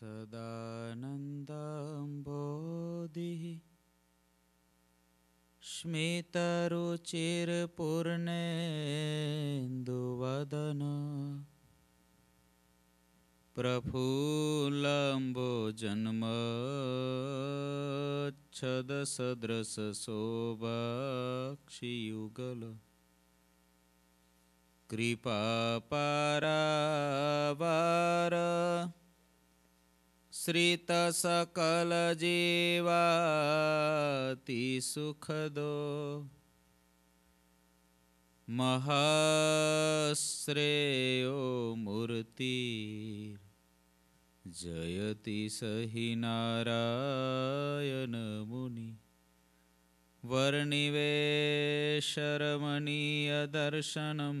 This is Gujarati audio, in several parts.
सदानन्दम्बोधिः स्मितरुचिरपूर्णेन्दुवदन प्रफुल्लम्बोजन्मच्छदसदृशशोभाक्षियुगल कृपापारावार આશ્રિત सकल जीवाति सुखदो महाश्रेयो मूर्ति जयति सहि नारायणमुनि वर्णिवेशरमणीयदर्शनम्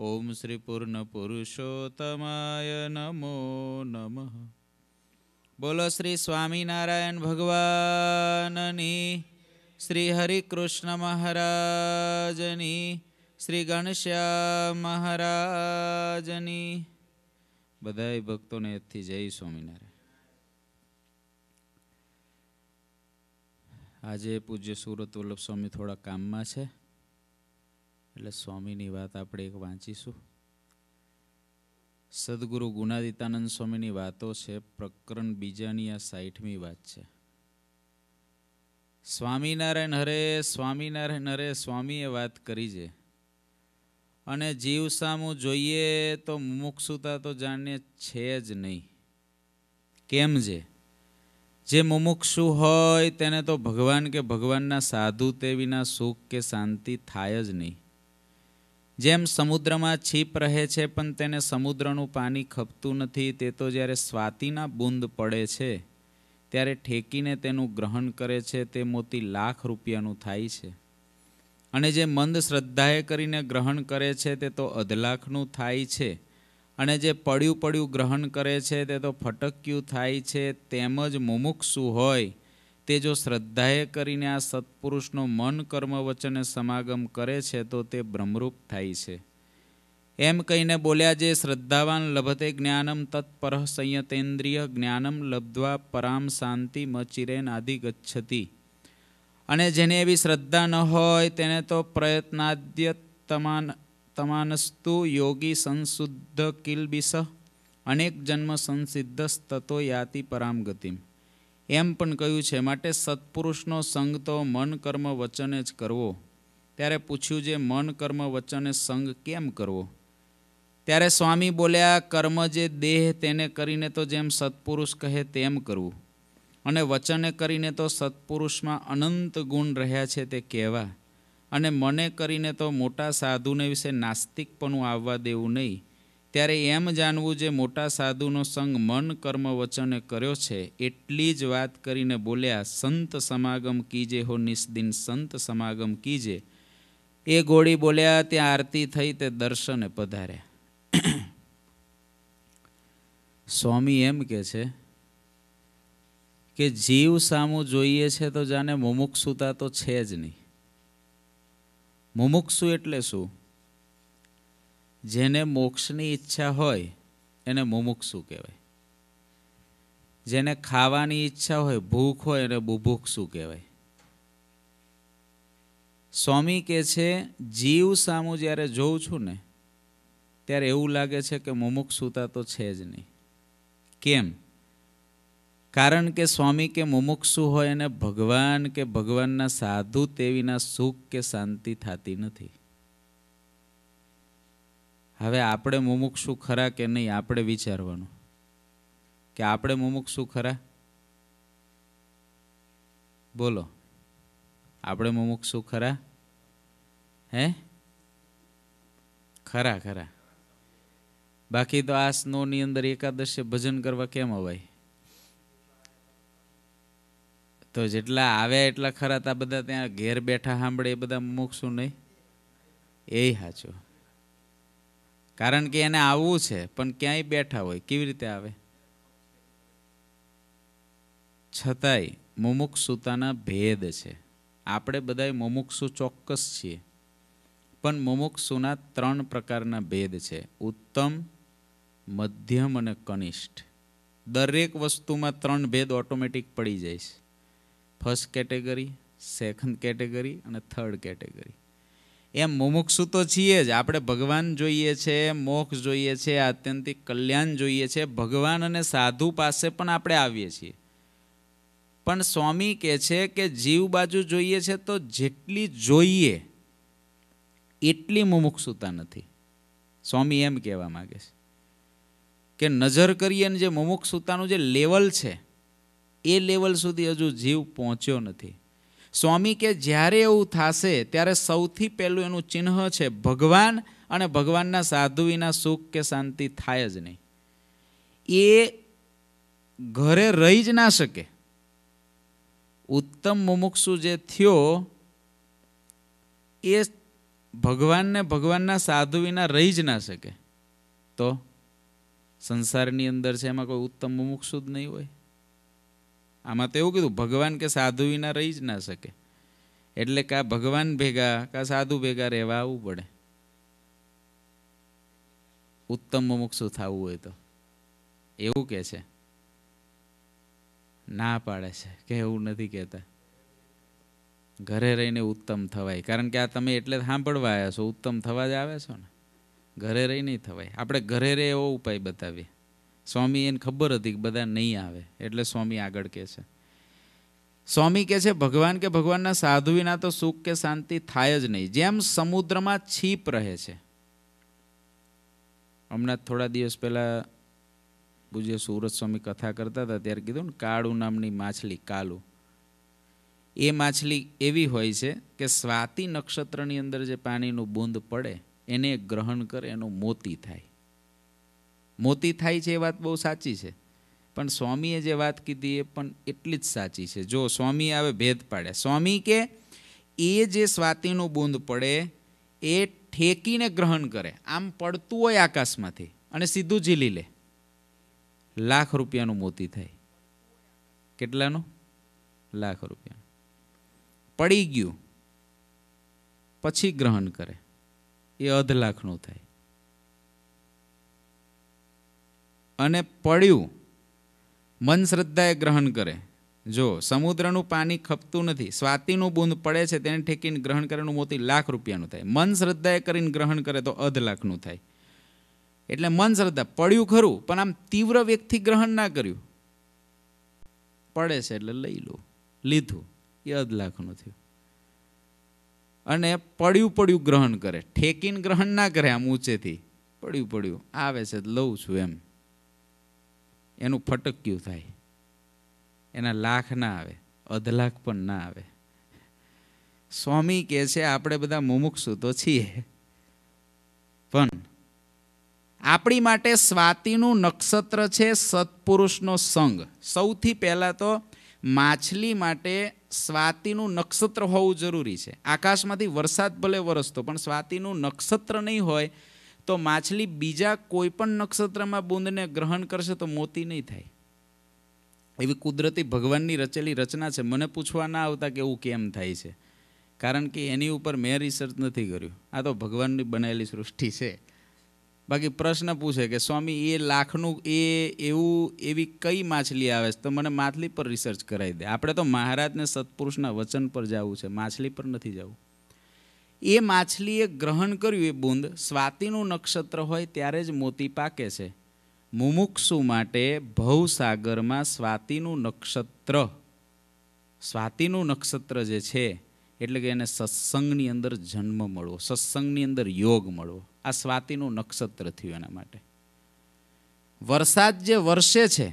ઓમ શ્રી પૂર્ણ પુરુષોત્તમાય નમો નમઃ બોલો શ્રી સ્વામિનારાયણ ભગવાનની શ્રી હરિકૃષ્ણ મહારાજની શ્રી ગણશ્યામ મહારાજની બધાય ભક્તોને એથી જય સ્વામિનારાયણ આજે પૂજ્ય સુરત વલ્લભ સ્વામી થોડા કામમાં છે એટલે સ્વામીની વાત આપણે એક વાંચીશું સદગુરુ ગુનાદિતાનંદ સ્વામીની વાતો છે પ્રકરણ બીજાની આ સાઠમી વાત છે સ્વામિનારાયણ હરે સ્વામિનારાયણ હરે સ્વામીએ વાત કરી છે અને જીવ સામું જોઈએ તો મુમુક્ષુતા તો જાણે છે જ નહીં કેમ છે જે મુમુક્ષુ હોય તેને તો ભગવાન કે ભગવાનના સાધુ તે વિના સુખ કે શાંતિ થાય જ નહીં જેમ સમુદ્રમાં છીપ રહે છે પણ તેને સમુદ્રનું પાણી ખપતું નથી તે તો જ્યારે સ્વાતિના બુંદ પડે છે ત્યારે ઠેકીને તેનું ગ્રહણ કરે છે તે મોતી લાખ રૂપિયાનું થાય છે અને જે મંદ શ્રદ્ધાએ કરીને ગ્રહણ કરે છે તે તો અધલાખનું થાય છે અને જે પડ્યું પડ્યું ગ્રહણ કરે છે તે તો ફટક્યું થાય છે તેમજ મુમુક્ષુ હોય તે જો શ્રદ્ધાએ કરીને આ સત્પુરુષનો મન કર્મ વચને સમાગમ કરે છે તો તે ભ્રમરૂપ થાય છે એમ કહીને બોલ્યા જે શ્રદ્ધાવાન લભતે જ્ઞાનમ તત્પર સંયતેન્દ્રિય જ્ઞાનમ લબ્ધવા પરામ શાંતિ મચિરેન આદિ ગચ્છતી અને જેને એવી શ્રદ્ધા ન હોય તેને તો પ્રયત્નાદ્ય તમાન તમાનસ્તુ યોગી સંશુદ્ધ કિલબિસ અનેક જન્મ સંસિદ્ધસ્તતો યાતિ પરામ ગતિમ એમ પણ કહ્યું છે માટે સત્પુરુષનો સંગ તો મન કર્મ વચને જ કરવો ત્યારે પૂછ્યું જે મન કર્મ વચને સંગ કેમ કરવો ત્યારે સ્વામી બોલ્યા કર્મ જે દેહ તેને કરીને તો જેમ સત્પુરુષ કહે તેમ કરવું અને વચને કરીને તો સત્પુરુષમાં અનંત ગુણ રહ્યા છે તે કહેવા અને મને કરીને તો મોટા સાધુને વિશે નાસ્તિકપણું આવવા દેવું નહીં ત્યારે એમ જાણવું જે મોટા સાધુનો સંગ મન કર્મ વચને કર્યો છે એટલી જ વાત કરીને બોલ્યા સંત સમાગમ કીજે હો નિષ્દિન સંત સમાગમ કીજે એ ગોળી બોલ્યા ત્યાં આરતી થઈ તે દર્શને પધાર્યા સ્વામી એમ કે છે કે જીવ સામું જોઈએ છે તો જાને મુમુક્ષુતા તો છે જ નહીં મુમુક્ષુ એટલે શું જેને મોક્ષની ઈચ્છા હોય એને મુમુક્ષુ કહેવાય જેને ખાવાની ઈચ્છા હોય ભૂખ હોય એને બુભુક્ષુ કહેવાય સ્વામી કહે છે જીવ સામું જ્યારે જોઉં છું ને ત્યારે એવું લાગે છે કે મુમુક્ષુતા તો છે જ નહીં કેમ કારણ કે સ્વામી કે મુમુક્ષુ હોય એને ભગવાન કે ભગવાનના સાધુ તેવીના સુખ કે શાંતિ થતી નથી હવે આપણે મુમુક્ષુ ખરા કે નહીં આપણે વિચારવાનું કે આપણે મુમુક્ષુ ખરા બોલો આપણે મુમુક્ષુ ખરા હે ખરા ખરા બાકી તો આ સ્નોની અંદર એકાદશે ભજન કરવા કેમ અવાય તો જેટલા આવ્યા એટલા ખરા તા બધા ત્યાં ઘેર બેઠા સાંભળે એ બધા મુમુક્ષુ નહીં એ સાચું કારણ કે એને આવવું છે પણ ક્યાંય બેઠા હોય કેવી રીતે આવે છતાંય મુમુક્ષુતાના ભેદ છે આપણે બધાય મુમુક્ષુ ચોક્કસ છીએ પણ મુમુક્ષુના ત્રણ પ્રકારના ભેદ છે ઉત્તમ મધ્યમ અને કનિષ્ઠ દરેક વસ્તુમાં ત્રણ ભેદ ઓટોમેટિક પડી જાય છે ફર્સ્ટ કેટેગરી સેકન્ડ કેટેગરી અને થર્ડ કેટેગરી એમ મુમુક્ષુ તો છીએ જ આપણે ભગવાન જોઈએ છે મોક્ષ જોઈએ છે આત્યંતિક કલ્યાણ જોઈએ છે ભગવાન અને સાધુ પાસે પણ આપણે આવીએ છીએ પણ સ્વામી કહે છે કે જીવ બાજુ જોઈએ છે તો જેટલી જોઈએ એટલી મુમુક્ષુતા નથી સ્વામી એમ કહેવા માગે છે કે નજર કરીએ ને જે મુમુક્ષુતાનું જે લેવલ છે એ લેવલ સુધી હજુ જીવ પહોંચ્યો નથી સ્વામી કે જ્યારે એવું થશે ત્યારે સૌથી પહેલું એનું ચિહ્ન છે ભગવાન અને ભગવાનના સાધુ વિના સુખ કે શાંતિ થાય જ નહીં એ ઘરે રહી જ ના શકે ઉત્તમ મુમુક્ષુ જે થયો એ ભગવાનને ભગવાનના સાધુ વિના રહી જ ના શકે તો સંસારની અંદર છે એમાં કોઈ ઉત્તમ મુમુક્ષુ જ નહીં હોય આમાં તો એવું કીધું ભગવાન કે સાધુ વિના રહી જ ના શકે એટલે કા ભગવાન ભેગા કા સાધુ ભેગા રહેવા આવવું પડે ઉત્તમ મુમુક્ષુ થવું હોય તો એવું કે છે ના પાડે છે કે એવું નથી કહેતા ઘરે રહીને ઉત્તમ થવાય કારણ કે આ તમે એટલે સાંભળવા આવ્યા છો ઉત્તમ થવા જ આવે છો ને ઘરે રહી નહીં થવાય આપણે ઘરે રહે એવો ઉપાય બતાવીએ સ્વામી એને ખબર હતી કે બધા નહીં આવે એટલે સ્વામી આગળ કહે છે સ્વામી કહે છે ભગવાન કે ભગવાનના સાધુ વિના તો સુખ કે શાંતિ થાય જ નહીં જેમ સમુદ્રમાં છીપ રહે છે હમણાં થોડા દિવસ પહેલાં પૂજ્ય સુરત સ્વામી કથા કરતા હતા ત્યારે કીધું ને કાળુ નામની માછલી કાલું એ માછલી એવી હોય છે કે સ્વાતિ નક્ષત્રની અંદર જે પાણીનું બૂંદ પડે એને ગ્રહણ કરે એનું મોતી થાય મોતી થાય છે એ વાત બહુ સાચી છે પણ સ્વામીએ જે વાત કીધી એ પણ એટલી જ સાચી છે જો સ્વામી આવે ભેદ પાડે સ્વામી કે એ જે સ્વાતિનું બૂંદ પડે એ ઠેકીને ગ્રહણ કરે આમ પડતું હોય આકાશમાંથી અને સીધું ઝીલી લે લાખ રૂપિયાનું મોતી થાય કેટલાનું લાખ રૂપિયા પડી ગયું પછી ગ્રહણ કરે એ અધ લાખનું થાય અને પડ્યું મન શ્રદ્ધાએ ગ્રહણ કરે જો સમુદ્રનું પાણી ખપતું નથી સ્વાતિનું બૂંદ પડે છે તેને ઠેકીને ગ્રહણ કરેનું મોતી લાખ રૂપિયાનું થાય મન શ્રદ્ધાએ કરીને ગ્રહણ કરે તો અધ લાખનું થાય એટલે મન શ્રદ્ધા પડ્યું ખરું પણ આમ તીવ્ર વ્યક્તિ ગ્રહણ ના કર્યું પડે છે એટલે લઈ લો લીધું એ અધ લાખનું થયું અને પડ્યું પડ્યું ગ્રહણ કરે ઠેકીને ગ્રહણ ના કરે આમ ઊંચેથી પડ્યું પડ્યું આવે છે લઉં છું એમ એનું ફટક્યું થાય એના લાખ ના આવે અધ લાખ પણ ના આવે સ્વામી કહે છે આપણે બધા મુમુક્ષુ તો છીએ પણ આપણી માટે સ્વાતિનું નક્ષત્ર છે સત્પુરુષનો સંગ સૌથી પહેલાં તો માછલી માટે સ્વાતિનું નક્ષત્ર હોવું જરૂરી છે આકાશમાંથી વરસાદ ભલે વરસતો પણ સ્વાતિનું નક્ષત્ર નહીં હોય તો માછલી બીજા કોઈ પણ નક્ષત્રમાં બુંદને ગ્રહણ કરશે તો મોતી નહીં થાય એવી કુદરતી ભગવાનની રચેલી રચના છે મને પૂછવા ના આવતા કે એવું કેમ થાય છે કારણ કે એની ઉપર મેં રિસર્ચ નથી કર્યું આ તો ભગવાનની બનેલી સૃષ્ટિ છે બાકી પ્રશ્ન પૂછે કે સ્વામી એ લાખનું એ એવું એવી કઈ માછલી આવે છે તો મને માછલી પર રિસર્ચ કરાવી દે આપણે તો મહારાજને સત્પુરુષના વચન પર જવું છે માછલી પર નથી જવું એ માછલીએ ગ્રહણ કર્યું એ બૂંદ સ્વાતિનું નક્ષત્ર હોય ત્યારે જ મોતી પાકે છે મુમુક્ષુ માટે ભવસાગરમાં સ્વાતિનું નક્ષત્ર સ્વાતિનું નક્ષત્ર જે છે એટલે કે એને સત્સંગની અંદર જન્મ મળવો સત્સંગની અંદર યોગ મળવો આ સ્વાતિનું નક્ષત્ર થયું એના માટે વરસાદ જે વર્ષે છે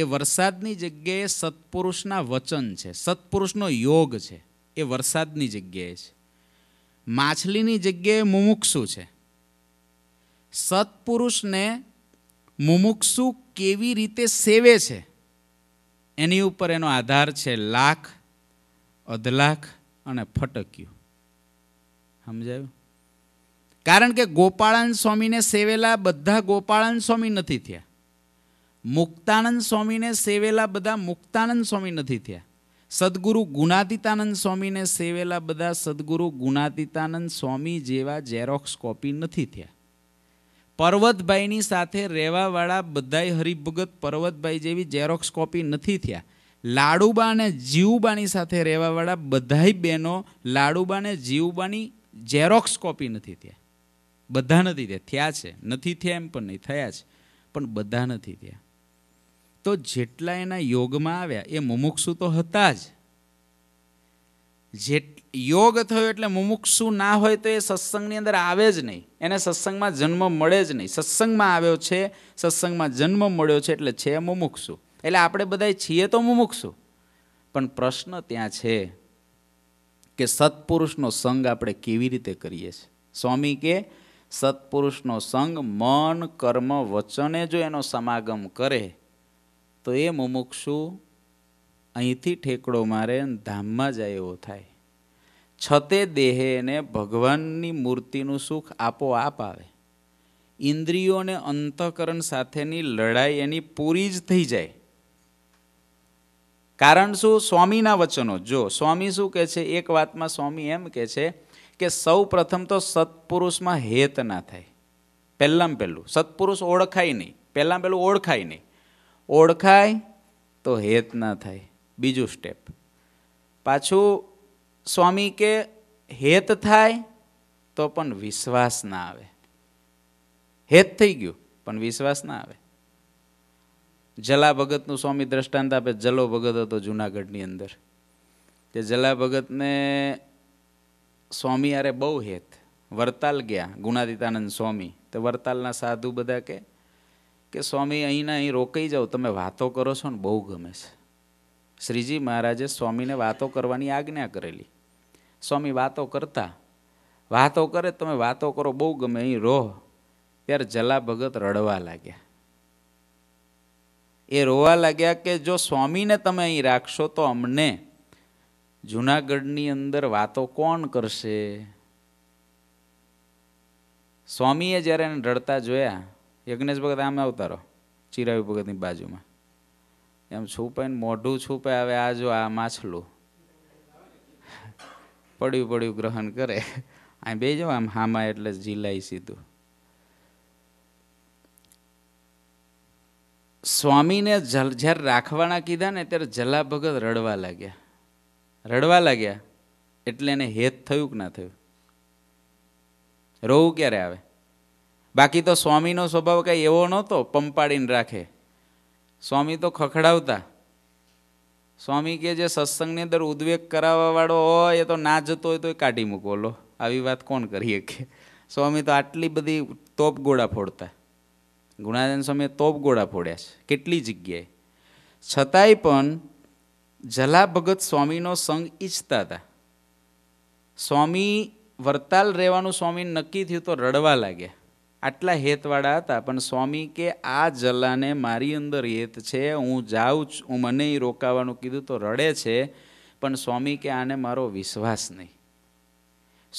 એ વરસાદની જગ્યાએ સત્પુરુષના વચન છે સત્પુરુષનો યોગ છે એ વરસાદની જગ્યાએ છે માછલીની જગ્યાએ મુમુક્ષુ છે સત્પુરુષને મુમુક્ષુ કેવી રીતે સેવે છે એની ઉપર એનો આધાર છે લાખ અધલાખ અને ફટક્યું સમજાયું કારણ કે ગોપાળાન સ્વામીને સેવેલા બધા ગોપાળાનંદ સ્વામી નથી થયા મુક્તાનંદ સ્વામીને સેવેલા બધા મુક્તાનંદ સ્વામી નથી થયા સદગુરુ ગુણાતીતાનંદ સ્વામીને સેવેલા બધા સદગુરુ ગુણાતીતાનંદ સ્વામી જેવા ઝેરોક્સ કોપી નથી થયા પર્વતભાઈની સાથે રહેવાવાળા બધાય હરિભગત પર્વતભાઈ જેવી ઝેરોક્સ કોપી નથી થયા લાડુબા અને જીવુબાની સાથે રહેવાવાળા બધાય બહેનો લાડુબા અને જીવુબાની ઝેરોક્સ કોપી નથી થયા બધા નથી થયા થયા છે નથી થયા એમ પણ નહીં થયા છે પણ બધા નથી થયા તો જેટલા એના યોગમાં આવ્યા એ મુમુક્ષુ તો હતા જ જે યોગ થયો એટલે મુમુક્ષુ ના હોય તો એ સત્સંગની અંદર આવે જ નહીં એને સત્સંગમાં જન્મ મળે જ નહીં સત્સંગમાં આવ્યો છે સત્સંગમાં જન્મ મળ્યો છે એટલે છે મુમુક્ષુ એટલે આપણે બધા છીએ તો મુમુક્ષુ પણ પ્રશ્ન ત્યાં છે કે સત્પુરુષનો સંગ આપણે કેવી રીતે કરીએ છીએ સ્વામી કે સત્પુરુષનો સંગ મન કર્મ વચને જો એનો સમાગમ કરે તો એ મુમુક્ષુ અહીંથી ઠેકડો મારે ધામમાં જાય એવો થાય છતે દેહે એને ભગવાનની મૂર્તિનું સુખ આપોઆપ આવે ઇન્દ્રિયોને અંતઃકરણ સાથેની લડાઈ એની પૂરી જ થઈ જાય કારણ શું સ્વામીના વચનો જો સ્વામી શું કહે છે એક વાતમાં સ્વામી એમ કહે છે કે સૌ પ્રથમ તો સત્પુરુષમાં હેત ના થાય પહેલાં પહેલું સત્પુરુષ ઓળખાય નહીં પહેલાં પહેલું ઓળખાય નહીં ઓળખાય તો હેત ના થાય બીજું સ્ટેપ પાછું સ્વામી કે હેત થાય તો પણ વિશ્વાસ ના આવે હેત થઈ ગયું પણ વિશ્વાસ ના આવે જલા ભગતનું સ્વામી દ્રષ્ટાંત આપે જલો ભગત હતો જુનાગઢની અંદર તે જલા ભગતને સ્વામી અરે બહુ હેત વરતાલ ગયા ગુણાદિતાનંદ સ્વામી તો વરતાલના સાધુ બધા કે કે સ્વામી અહીંના અહીં રોકાઈ જાઓ તમે વાતો કરો છો ને બહુ ગમે છે શ્રીજી મહારાજે સ્વામીને વાતો કરવાની આજ્ઞા કરેલી સ્વામી વાતો કરતા વાતો કરે તમે વાતો કરો બહુ ગમે અહીં રો ત્યારે જલા ભગત રડવા લાગ્યા એ રોવા લાગ્યા કે જો સ્વામીને તમે અહીં રાખશો તો અમને જુનાગઢની અંદર વાતો કોણ કરશે સ્વામીએ જ્યારે એને રડતા જોયા યજ્ઞેશ ભગત આમ આવતા રહો ચિરાવી ભગતની બાજુમાં એમ છૂપે ને મોઢું છૂપે હવે આ જો આ માછલું પડ્યું પડ્યું ગ્રહણ કરે આ બે જો આમ હામાં એટલે જીલાઈ સીધું સ્વામીને જલ જ્યારે રાખવાના કીધા ને ત્યારે જલા ભગત રડવા લાગ્યા રડવા લાગ્યા એટલે એને હેત થયું કે ના થયું રોવું ક્યારે આવે બાકી તો સ્વામીનો સ્વભાવ કંઈ એવો નહોતો પંપાડીને રાખે સ્વામી તો ખખડાવતા સ્વામી કે જે સત્સંગની અંદર ઉદ્વેગ કરાવવાવાળો હોય એ તો ના જતો હોય તો એ કાઢી મૂકો લો આવી વાત કોણ કરીએ કે સ્વામી તો આટલી બધી તોપ ગોળા ફોડતા ગુણાનંદ સ્વામીએ તોપ ગોળા ફોડ્યા છે કેટલી જગ્યાએ છતાંય પણ જલા ભગત સ્વામીનો સંગ ઈચ્છતા હતા સ્વામી વરતાલ રહેવાનું સ્વામી નક્કી થયું તો રડવા લાગ્યા આટલા હેતવાળા હતા પણ સ્વામી કે આ જલાને મારી અંદર હેત છે હું જાઉં છું હું મને રોકાવાનું કીધું તો રડે છે પણ સ્વામી કે આને મારો વિશ્વાસ નહીં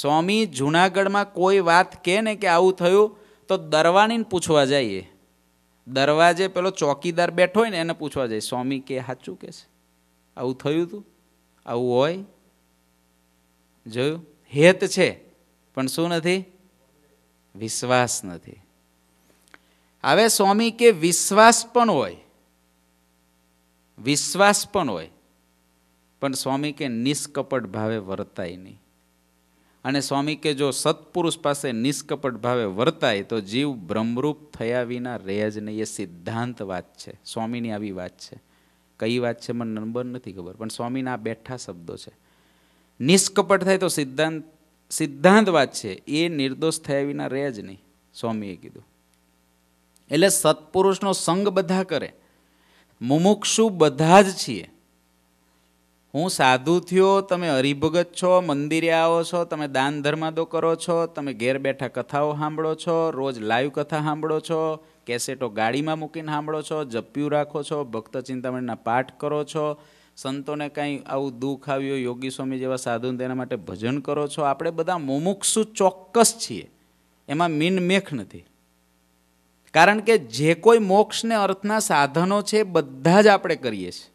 સ્વામી જુનાગઢમાં કોઈ વાત કહે ને કે આવું થયું તો દરવાણીને પૂછવા જઈએ દરવાજે પેલો ચોકીદાર બેઠો હોય ને એને પૂછવા જાય સ્વામી કે સાચું કે છે આવું થયું હતું આવું હોય જોયું હેત છે પણ શું નથી વિશ્વાસ નથી હવે સ્વામી કે વિશ્વાસ પણ હોય વિશ્વાસ પણ હોય પણ સ્વામી કે નિષ્કપટ ભાવે વર્તાય નહીં અને સ્વામી કે જો સત્પુરુષ પાસે નિષ્કપટ ભાવે વર્તાય તો જીવ બ્રહ્મરૂપ થયા વિના રહે જ નહીં એ સિદ્ધાંત વાત છે સ્વામીની આવી વાત છે કઈ વાત છે મને નંબર નથી ખબર પણ સ્વામીના આ બેઠા શબ્દો છે નિષ્કપટ થાય તો સિદ્ધાંત સિદ્ધાંતવાદ છે એ નિર્દોષ થયા વિના રહે જ નહીં સ્વામીએ કીધું એટલે સત્પુરુષનો સંગ બધા કરે મુમુક્ષુ બધા જ છીએ હું સાધુ થયો તમે હરિભગત છો મંદિરે આવો છો તમે દાન ધર્માદો કરો છો તમે ઘેર બેઠા કથાઓ સાંભળો છો રોજ લાઈવ કથા સાંભળો છો કેસેટો ગાડીમાં મૂકીને સાંભળો છો જપ્યું રાખો છો ભક્ત ચિંતામણીના પાઠ કરો છો સંતોને કાંઈ આવું દુઃખ આવ્યું યોગી સ્વામી જેવા સાધુને તેના માટે ભજન કરો છો આપણે બધા મુમુક્ષુ ચોક્કસ છીએ એમાં મીનમેખ નથી કારણ કે જે કોઈ મોક્ષને અર્થના સાધનો છે બધા જ આપણે કરીએ છીએ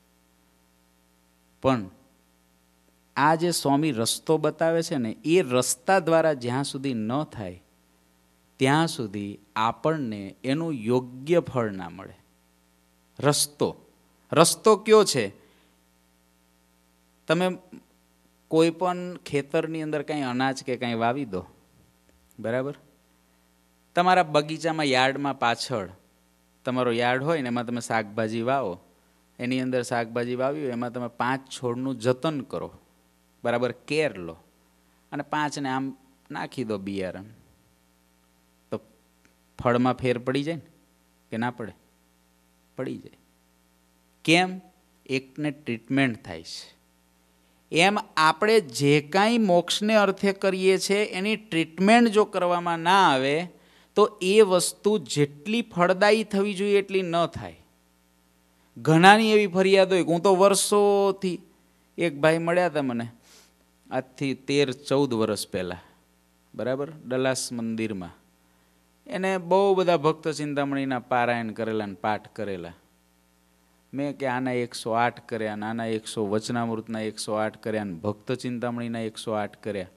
પણ આ જે સ્વામી રસ્તો બતાવે છે ને એ રસ્તા દ્વારા જ્યાં સુધી ન થાય ત્યાં સુધી આપણને એનું યોગ્ય ફળ ના મળે રસ્તો રસ્તો કયો છે તમે કોઈ પણ ખેતરની અંદર કાંઈ અનાજ કે કાંઈ વાવી દો બરાબર તમારા બગીચામાં યાર્ડમાં પાછળ તમારો યાર્ડ હોય ને એમાં તમે શાકભાજી વાવો એની અંદર શાકભાજી વાવી હોય એમાં તમે પાંચ છોડનું જતન કરો બરાબર કેર લો અને પાંચને આમ નાખી દો બિયારણ તો ફળમાં ફેર પડી જાય ને કે ના પડે પડી જાય કેમ એકને ટ્રીટમેન્ટ થાય છે એમ આપણે જે કાંઈ મોક્ષને અર્થે કરીએ છીએ એની ટ્રીટમેન્ટ જો કરવામાં ના આવે તો એ વસ્તુ જેટલી ફળદાયી થવી જોઈએ એટલી ન થાય ઘણાની એવી ફરિયાદ હોય હું તો વર્ષોથી એક ભાઈ મળ્યા હતા મને આજથી તેર ચૌદ વર્ષ પહેલાં બરાબર ડલાસ મંદિરમાં એને બહુ બધા ભક્ત ચિંતામણીના પારાયણ કરેલા અને પાઠ કરેલા મેં કે આના એકસો આઠ કર્યા અને આના એકસો વચનામૃતના એકસો આઠ કર્યા અને ભક્ત ચિંતામણીના એકસો આઠ કર્યા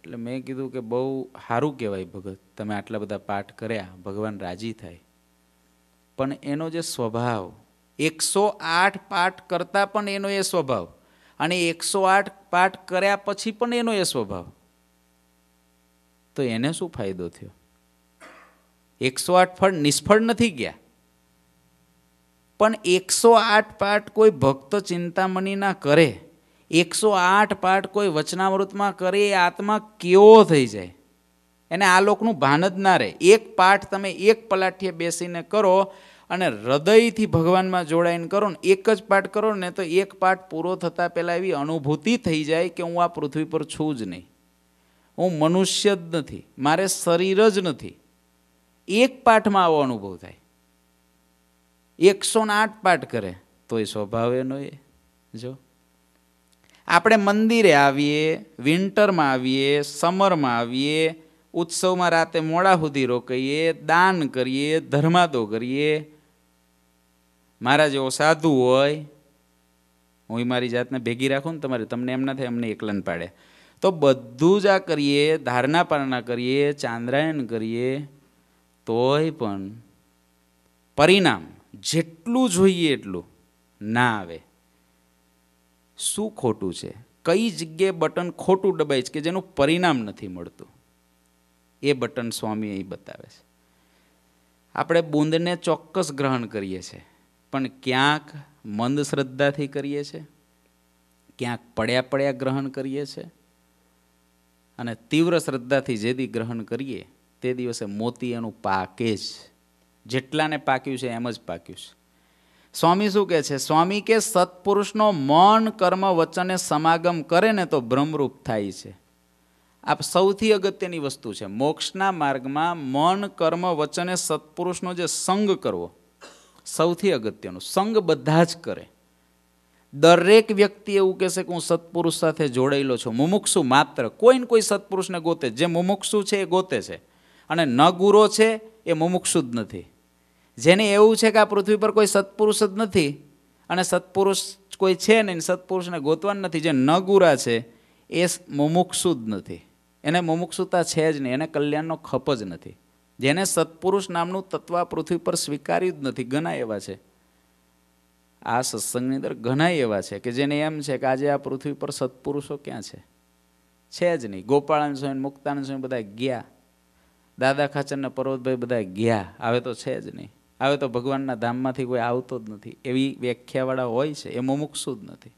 એટલે મેં કીધું કે બહુ સારું કહેવાય ભગત તમે આટલા બધા પાઠ કર્યા ભગવાન રાજી થાય પણ એનો જે સ્વભાવ એકસો આઠ પાઠ કરતાં પણ એનો એ સ્વભાવ અને એકસો આઠ પાઠ કર્યા પછી પણ એનો એ સ્વભાવ તો એને શું ફાયદો થયો એકસો આઠ ફળ નિષ્ફળ નથી ગયા પણ એકસો આઠ પાઠ કોઈ ભક્ત ચિંતામણીના કરે એકસો આઠ પાઠ કોઈ વચનામૃતમાં કરે એ આત્મા કેવો થઈ જાય એને આ લોકનું ભાન જ ના રહે એક પાઠ તમે એક પલાઠીએ બેસીને કરો અને હૃદયથી ભગવાનમાં જોડાઈને કરો ને એક જ પાઠ કરો ને તો એક પાઠ પૂરો થતાં પહેલાં એવી અનુભૂતિ થઈ જાય કે હું આ પૃથ્વી પર છું જ નહીં હું મનુષ્ય જ નથી મારે શરીર જ નથી એક પાઠમાં આવો અનુભવ થાય એકસો ને આઠ પાઠ કરે તો એ સ્વભાવ એનો એ જો આપણે મંદિરે આવીએ વિન્ટરમાં આવીએ સમરમાં આવીએ ઉત્સવમાં રાતે મોડા સુધી રોકાઈએ દાન કરીએ ધર્માદો કરીએ મારા જેવો સાધુ હોય હું મારી જાતને ભેગી રાખું ને તમારે તમને એમ ના થાય અમને એકલન પાડે તો બધું જ આ કરીએ ધારણા પારણા કરીએ ચાંદ્રાયણ કરીએ તોય પણ પરિણામ જેટલું જોઈએ એટલું ના આવે શું ખોટું છે કઈ જગ્યાએ બટન ખોટું દબાય છે કે જેનું પરિણામ નથી મળતું એ બટન સ્વામી અહીં બતાવે છે આપણે બુંદને ચોક્કસ ગ્રહણ કરીએ છીએ પણ ક્યાંક મંદ શ્રદ્ધાથી કરીએ છીએ ક્યાંક પડ્યા પડ્યા ગ્રહણ કરીએ છીએ અને તીવ્ર શ્રદ્ધાથી જે દી ગ્રહણ કરીએ તે દિવસે મોતી એનું પાકે જ જેટલાને પાક્યું છે એમ જ પાક્યું છે સ્વામી શું કહે છે સ્વામી કે સત્પુરુષનો મન કર્મ વચને સમાગમ કરે ને તો ભ્રમરૂપ થાય છે આ સૌથી અગત્યની વસ્તુ છે મોક્ષના માર્ગમાં મન કર્મ વચને સત્પુરુષનો જે સંગ કરવો સૌથી અગત્યનો સંગ બધા જ કરે દરેક વ્યક્તિ એવું કહેશે કે હું સત્પુરુષ સાથે જોડાયેલો છું મુમુક્ષુ માત્ર કોઈ ને કોઈ સત્પુરુષને ગોતે જે મુમુક્ષુ છે એ ગોતે છે અને ન ગુરો છે એ મુમુક્ષુ જ નથી જેને એવું છે કે આ પૃથ્વી પર કોઈ સત્પુરુષ જ નથી અને સત્પુરુષ કોઈ છે નહીં સત્પુરુષને ગોતવાન નથી જે નગુરા છે એ મુમુક્ષુ નથી એને મુમુક્ષુતા છે જ નહીં એને કલ્યાણનો ખપ જ નથી જેને સત્પુરુષ નામનું તત્વ પૃથ્વી પર સ્વીકાર્યું જ નથી ઘણા એવા છે આ સત્સંગની અંદર ઘણા એવા છે કે જેને એમ છે કે આજે આ પૃથ્વી પર સત્પુરુષો ક્યાં છે છે જ નહીં ગોપાળાન સ્વામી મુક્તાન સ્વામી બધા ગયા દાદા ખાચરના પર્વતભાઈ બધા ગયા હવે તો છે જ નહીં હવે તો ભગવાનના ધામમાંથી કોઈ આવતો જ નથી એવી વ્યાખ્યાવાળા હોય છે એ મુમુક્ષુ જ નથી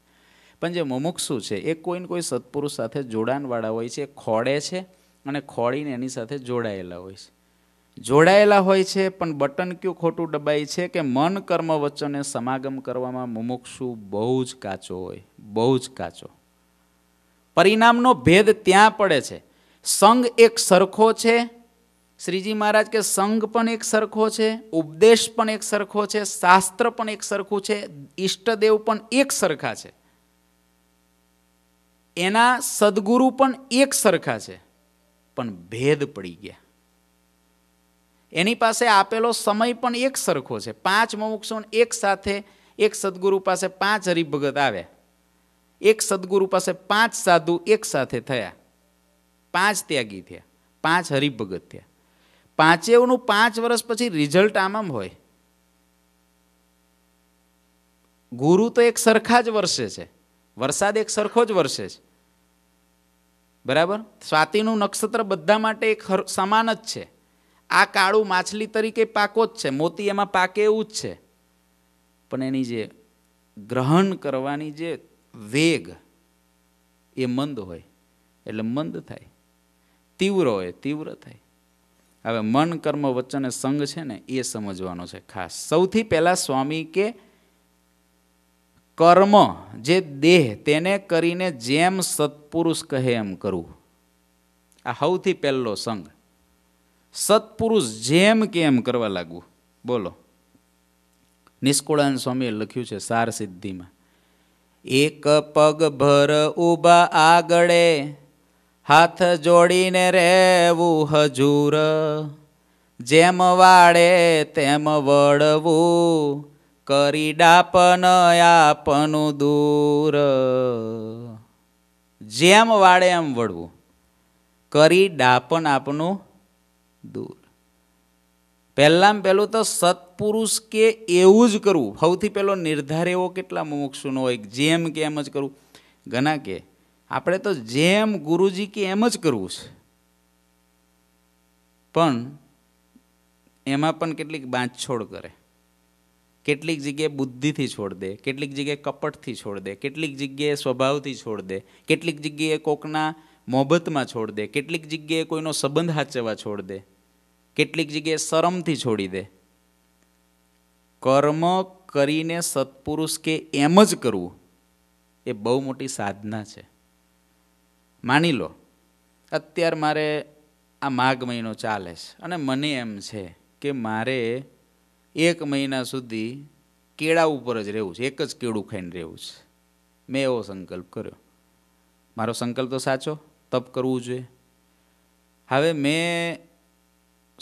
પણ જે મુમુક્ષુ છે એ કોઈને કોઈ સત્પુરુષ સાથે જોડાણવાળા હોય છે એ ખોડે છે અને ખોળીને એની સાથે જોડાયેલા હોય છે જોડાયેલા હોય છે પણ બટન ક્યુ ખોટું ડબાય છે કે મન કર્મ વચને સમાગમ કરવામાં મુમુક્ષુ બહુ જ કાચો હોય બહુ જ કાચો પરિણામનો ભેદ ત્યાં પડે છે સંગ એક સરખો છે શ્રીજી મહારાજ કે સંઘ પણ એક સરખો છે ઉપદેશ પણ એક સરખો છે શાસ્ત્ર પણ એક સરખું છે ઈષ્ટદેવ પણ એક સરખા છે એના સદગુરુ પણ એક સરખા છે પણ ભેદ પડી ગયા એની પાસે આપેલો સમય પણ એક સરખો છે પાંચ મુમુક્ષો એક સાથે એક સદગુરુ પાસે પાંચ હરિભગત આવ્યા એક સદગુરુ પાસે પાંચ સાધુ એક સાથે થયા પાંચ ત્યાગી થયા પાંચ હરિભગત થયા પાંચેવનું પાંચ વર્ષ પછી રિઝલ્ટ આમામ હોય ગુરુ તો એક સરખા જ વર્ષે છે વરસાદ એક સરખો જ વર્ષે છે બરાબર સ્વાતિનું નક્ષત્ર બધા માટે એક સમાન જ છે આ કાળું માછલી તરીકે પાકો જ છે મોતી એમાં પાકે એવું જ છે પણ એની જે ગ્રહણ કરવાની જે વેગ એ મંદ હોય એટલે મંદ થાય તીવ્ર હોય તીવ્ર થાય હવે મન કર્મ વચ્ચે સંઘ છે ને એ સમજવાનો છે ખાસ સૌથી પહેલા સ્વામી કે કર્મ જે દેહ તેને કરીને જેમ સત્પુરુષ કહે એમ કરવું આ સૌથી પહેલો સંઘ સત્પુરુષ જેમ કે એમ કરવા લાગવું બોલો નિષ્કુળાન સ્વામીએ લખ્યું છે સાર સિદ્ધિમાં એક પગ ભર ઊભા આગળે હાથ જોડીને રહેવું હજૂર જેમ વાળે તેમ વળવું કરી ડાપન આપનું દૂર જેમ વાળે એમ વળવું કરી ડાપન આપનું દૂર પહેલાં પહેલું તો સત્પુરુષ કે એવું જ કરવું સૌથી પહેલો નિર્ધાર એવો કેટલા મોક્ષનો હોય જેમ કે એમ જ કરવું ઘણા કે આપણે તો જેમ ગુરુજી કે એમ જ કરવું છે પણ એમાં પણ કેટલીક બાંધછોડ કરે કેટલીક જગ્યાએ બુદ્ધિથી છોડ દે કેટલીક જગ્યાએ કપટથી છોડ દે કેટલીક જગ્યાએ સ્વભાવથી છોડ દે કેટલીક જગ્યાએ કોકના મોહબતમાં છોડ દે કેટલીક જગ્યાએ કોઈનો સંબંધ હાચવવા છોડ દે કેટલીક જગ્યાએ શરમથી છોડી દે કર્મ કરીને સત્પુરુષ કે એમ જ કરવું એ બહુ મોટી સાધના છે માની લો અત્યાર મારે આ માઘ મહિનો ચાલે છે અને મને એમ છે કે મારે એક મહિના સુધી કેળા ઉપર જ રહેવું છે એક જ કેળું ખાઈને રહેવું છે મેં એવો સંકલ્પ કર્યો મારો સંકલ્પ તો સાચો તપ કરવું જોઈએ હવે મેં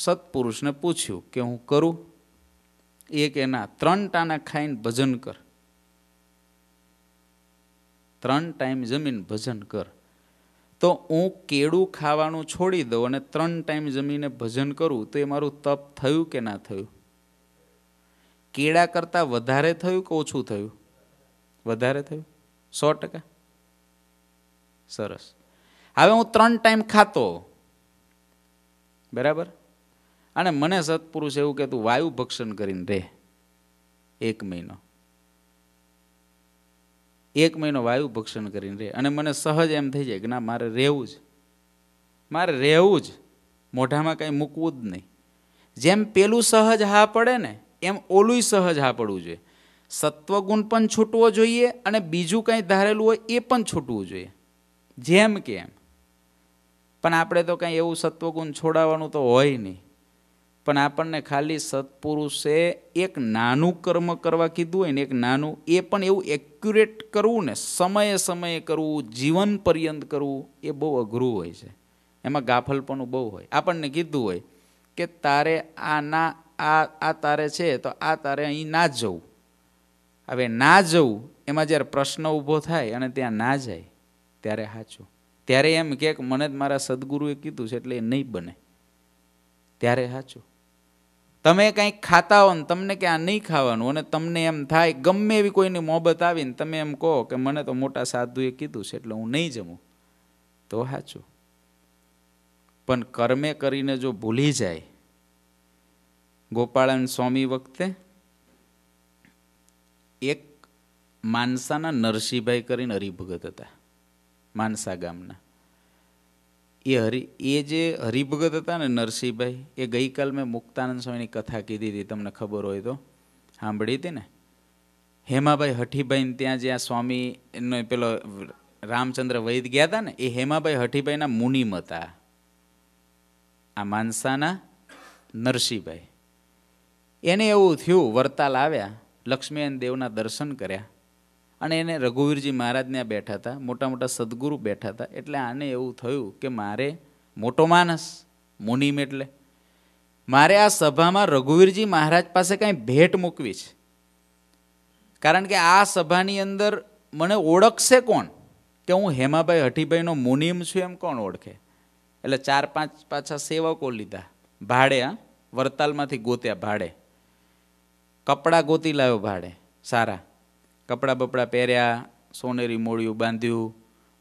સત્પુરુષને પૂછ્યું કે હું કરું એક એના ત્રણ ટાના ખાઈને ભજન કર ત્રણ ટાઈમ જમીન ભજન કર તો હું કેળું ખાવાનું છોડી દઉં અને ત્રણ ટાઈમ જમીને ભજન કરું તો એ મારું તપ થયું કે ના થયું કેળા કરતાં વધારે થયું કે ઓછું થયું વધારે થયું સો ટકા સરસ હવે હું ત્રણ ટાઈમ ખાતો બરાબર અને મને સત્પુરુષ એવું કે તું વાયુ ભક્ષણ કરીને રહે એક મહિનો એક મહિનો વાયુ ભક્ષણ કરીને રહે અને મને સહજ એમ થઈ જાય કે ના મારે રહેવું જ મારે રહેવું જ મોઢામાં કાંઈ મૂકવું જ નહીં જેમ પેલું સહજ હા પડે ને એમ ઓલુંય સહજ હા પડવું જોઈએ સત્વગુણ પણ છૂટવો જોઈએ અને બીજું કંઈ ધારેલું હોય એ પણ છૂટવું જોઈએ જેમ કે એમ પણ આપણે તો કાંઈ એવું સત્વગુણ છોડાવવાનું તો હોય નહીં પણ આપણને ખાલી સત્પુરુષે એક નાનું કર્મ કરવા કીધું હોય ને એક નાનું એ પણ એવું એક્યુરેટ કરવું ને સમયે સમયે કરવું જીવન પર્યંત કરવું એ બહુ અઘરું હોય છે એમાં ગાફલપણું બહુ હોય આપણને કીધું હોય કે તારે આ ના આ આ તારે છે તો આ તારે અહીં ના જવું હવે ના જવું એમાં જ્યારે પ્રશ્ન ઊભો થાય અને ત્યાં ના જાય ત્યારે સાચું ત્યારે એમ કે મને જ મારા સદગુરુએ કીધું છે એટલે એ નહીં બને ત્યારે સાચું તમે કંઈક ખાતા હો ને તમને કે આ નહીં ખાવાનું અને તમને એમ થાય ગમે એવી કોઈની મોહબત આવીને તમે એમ કહો કે મને તો મોટા સાધુએ કીધું છે એટલે હું નહીં જમું તો સાચું પણ કર્મે કરીને જો ભૂલી જાય ગોપાળન સ્વામી વખતે એક માનસાના નરસિંહભાઈ કરીને હરિભગત હતા માનસા ગામના એ હરિ એ જે હરિભગત હતા ને નરસિંહભાઈ એ ગઈકાલ મેં મુક્તાનંદ સ્વામીની કથા કીધી હતી તમને ખબર હોય તો સાંભળી હતી ને હેમાભાઈ હઠીભાઈને ત્યાં જ્યાં સ્વામીનો પેલો રામચંદ્ર વૈદ ગયા હતા ને એ હેમાભાઈ હઠીભાઈના મુનિમ હતા આ માનસાના નરસિંહભાઈ એને એવું થયું વરતાલ આવ્યા લક્ષ્મીએન દેવના દર્શન કર્યા અને એને રઘુવીરજી મહારાજ ત્યાં બેઠા હતા મોટા મોટા સદગુરુ બેઠા હતા એટલે આને એવું થયું કે મારે મોટો માણસ મુનિમ એટલે મારે આ સભામાં રઘુવીરજી મહારાજ પાસે કાંઈ ભેટ મૂકવી છે કારણ કે આ સભાની અંદર મને ઓળખશે કોણ કે હું હેમાભાઈ હઠીભાઈનો મુનિમ છું એમ કોણ ઓળખે એટલે ચાર પાંચ પાછા સેવકો લીધા ભાડે હા વરતાલમાંથી ગોત્યા ભાડે કપડાં ગોતી લાવ્યો ભાડે સારા કપડાં બપડાં પહેર્યા સોનેરી મોળિયું બાંધ્યું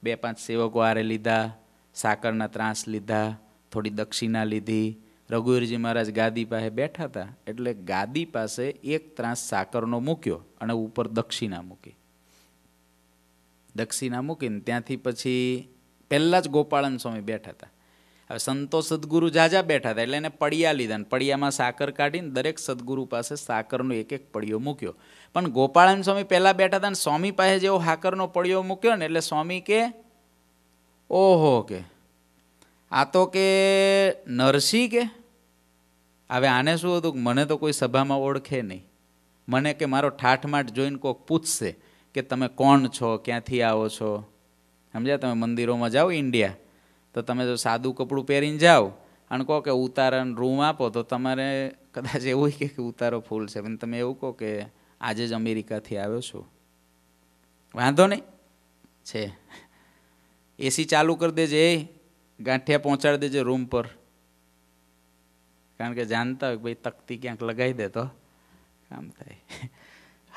બે પાંચ સેવકો આરે લીધા સાકરના ત્રાસ લીધા થોડી દક્ષિણા લીધી રઘુવીરજી મહારાજ ગાદી પાસે બેઠા હતા એટલે ગાદી પાસે એક ત્રાસ સાકરનો મૂક્યો અને ઉપર દક્ષિણા મૂકી દક્ષિણા મૂકીને ત્યાંથી પછી પહેલાં જ ગોપાળન સ્વામી બેઠા હતા હવે સંતો સદગુરુ જાજા બેઠા હતા એટલે એને પડિયા લીધા ને પડિયામાં સાકર કાઢીને દરેક સદગુરુ પાસે સાકરનો એક એક પડિયો મૂક્યો પણ ગોપાળન સ્વામી પહેલાં બેઠા હતા ને સ્વામી પાસે જેવો હાકરનો પડ્યો મૂક્યો ને એટલે સ્વામી કે ઓહો કે આ તો કે નરસિંહ કે હવે આને શું હતું મને તો કોઈ સભામાં ઓળખે નહીં મને કે મારો ઠાઠમાઠ જોઈને કોઈક પૂછશે કે તમે કોણ છો ક્યાંથી આવો છો સમજ્યા તમે મંદિરોમાં જાઓ ઇન્ડિયા તો તમે જો સાદું કપડું પહેરીને જાઓ અને કહો કે ઉતારણ રૂમ આપો તો તમારે કદાચ એવું કે ઉતારો ફૂલ છે પણ તમે એવું કહો કે આજે જ અમેરિકાથી આવ્યો છું વાંધો નહીં છે એસી ચાલુ કરી દેજે એ ગાંઠિયા પહોંચાડી દેજે રૂમ પર કારણ કે જાણતા હોય ભાઈ તકતી ક્યાંક લગાવી દે તો કામ થાય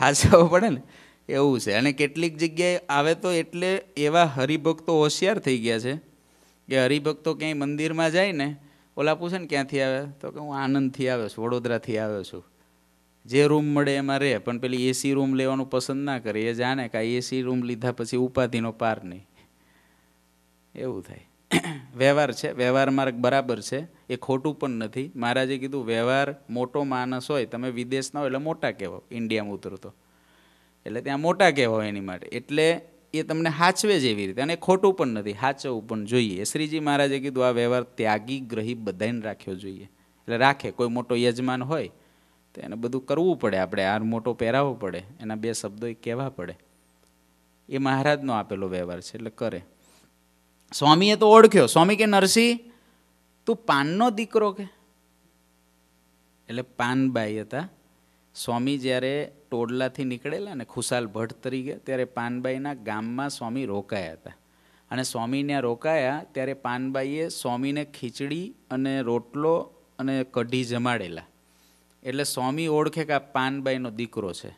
હાચવો પડે ને એવું છે અને કેટલીક જગ્યાએ આવે તો એટલે એવા હરિભક્તો હોશિયાર થઈ ગયા છે કે હરિભક્તો ક્યાંય મંદિરમાં જાય ને ઓલા પૂછે ને ક્યાંથી આવે તો કે હું આનંદથી આવ્યો છું વડોદરાથી આવ્યો છું જે રૂમ મળે એમાં રહે પણ પેલી એસી રૂમ લેવાનું પસંદ ના કરે એ જાણે કે આ એસી રૂમ લીધા પછી ઉપાધિનો પાર નહીં એવું થાય વ્યવહાર છે વ્યવહાર માર્ગ બરાબર છે એ ખોટું પણ નથી મહારાજે કીધું વ્યવહાર મોટો માણસ હોય તમે વિદેશના હોય એટલે મોટા કહેવો ઇન્ડિયામાં ઉતરો તો એટલે ત્યાં મોટા કહેવાય એની માટે એટલે એ તમને હાચવે જ એવી રીતે અને ખોટું પણ નથી હાચવવું પણ જોઈએ શ્રીજી મહારાજે કીધું આ વ્યવહાર ત્યાગી ગ્રહી બધાને રાખ્યો જોઈએ એટલે રાખે કોઈ મોટો યજમાન હોય એને બધું કરવું પડે આપણે આર મોટો પહેરાવો પડે એના બે શબ્દો એ કહેવા પડે એ મહારાજનો આપેલો વ્યવહાર છે એટલે કરે સ્વામીએ તો ઓળખ્યો સ્વામી કે નરસિંહ તું પાનનો દીકરો કે એટલે પાનબાઈ હતા સ્વામી જ્યારે ટોડલાથી નીકળેલા ને ખુશાલ ભટ્ટ તરીકે ત્યારે પાનબાઈના ગામમાં સ્વામી રોકાયા હતા અને સ્વામી ત્યાં રોકાયા ત્યારે પાનબાઈએ સ્વામીને ખીચડી અને રોટલો અને કઢી જમાડેલા એટલે સ્વામી ઓળખે કે આ પાનબાઈનો દીકરો છે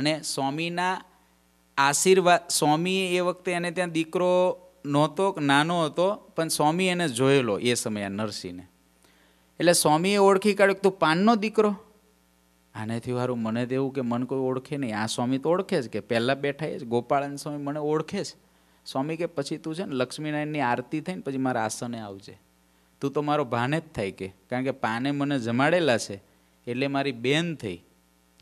અને સ્વામીના આશીર્વાદ સ્વામીએ એ વખતે એને ત્યાં દીકરો નહોતો નાનો હતો પણ સ્વામી એને જોયેલો એ સમયે નરસિંહને એટલે સ્વામીએ ઓળખી કાઢ્યો તું પાનનો દીકરો આનેથી વારું મને તો કે મન કોઈ ઓળખે નહીં આ સ્વામી તો ઓળખે જ કે પહેલાં બેઠા જ ગોપાળન સ્વામી મને ઓળખે જ સ્વામી કે પછી તું છે ને લક્ષ્મીનારાયણની આરતી થઈને પછી મારા આસને આવજે તું તો મારો ભાને જ થાય કે કારણ કે પાને મને જમાડેલા છે એટલે મારી બેન થઈ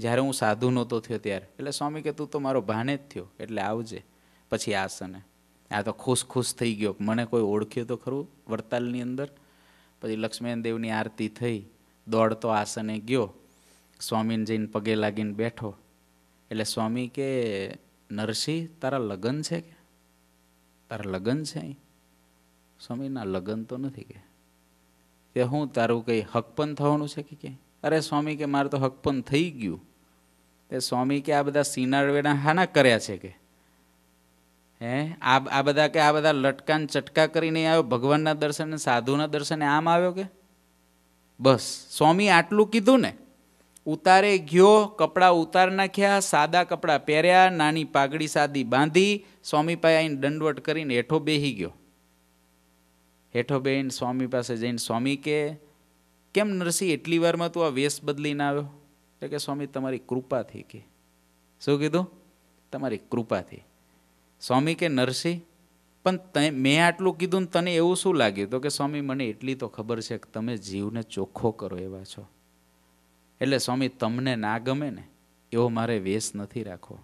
જ્યારે હું સાધુ નહોતો થયો ત્યારે એટલે સ્વામી કે તું તો મારો ભાને જ થયો એટલે આવજે પછી આસને આ તો ખુશ ખુશ થઈ ગયો મને કોઈ ઓળખ્યો તો ખરું વડતાલની અંદર પછી લક્ષ્મીન દેવની આરતી થઈ દોડતો આસને ગયો સ્વામીને જઈને પગે લાગીને બેઠો એટલે સ્વામી કે નરસિંહ તારા લગ્ન છે કે તારા લગ્ન છે અહીં સ્વામીના ના લગ્ન તો નથી કે તે હું તારું કંઈ હકપન થવાનું છે કે ક્યાંય અરે સ્વામી કે મારે તો હકપન થઈ ગયું તે સ્વામી કે આ બધા સીનારવેડા હાના કર્યા છે કે હે આ આ બધા કે આ બધા લટકાન ચટકા કરીને આવ્યો ભગવાનના દર્શને સાધુના દર્શને આમ આવ્યો કે બસ સ્વામી આટલું કીધું ને ઉતારે ગયો કપડાં ઉતાર નાખ્યા સાદા કપડાં પહેર્યા નાની પાઘડી સાદી બાંધી સ્વામી પાસે આવીને દંડવટ કરીને હેઠો બેહી ગયો હેઠો બેહીને સ્વામી પાસે જઈને સ્વામી કે કેમ નરસિંહ એટલી વારમાં તું આ વેશ બદલીને આવ્યો એટલે કે સ્વામી તમારી કૃપાથી કે શું કીધું તમારી કૃપાથી સ્વામી કે નરસિંહ પણ તે મેં આટલું કીધું ને તને એવું શું લાગ્યું તો કે સ્વામી મને એટલી તો ખબર છે કે તમે જીવને ચોખ્ખો કરો એવા છો એટલે સ્વામી તમને ના ગમે ને એવો મારે વેશ નથી રાખવો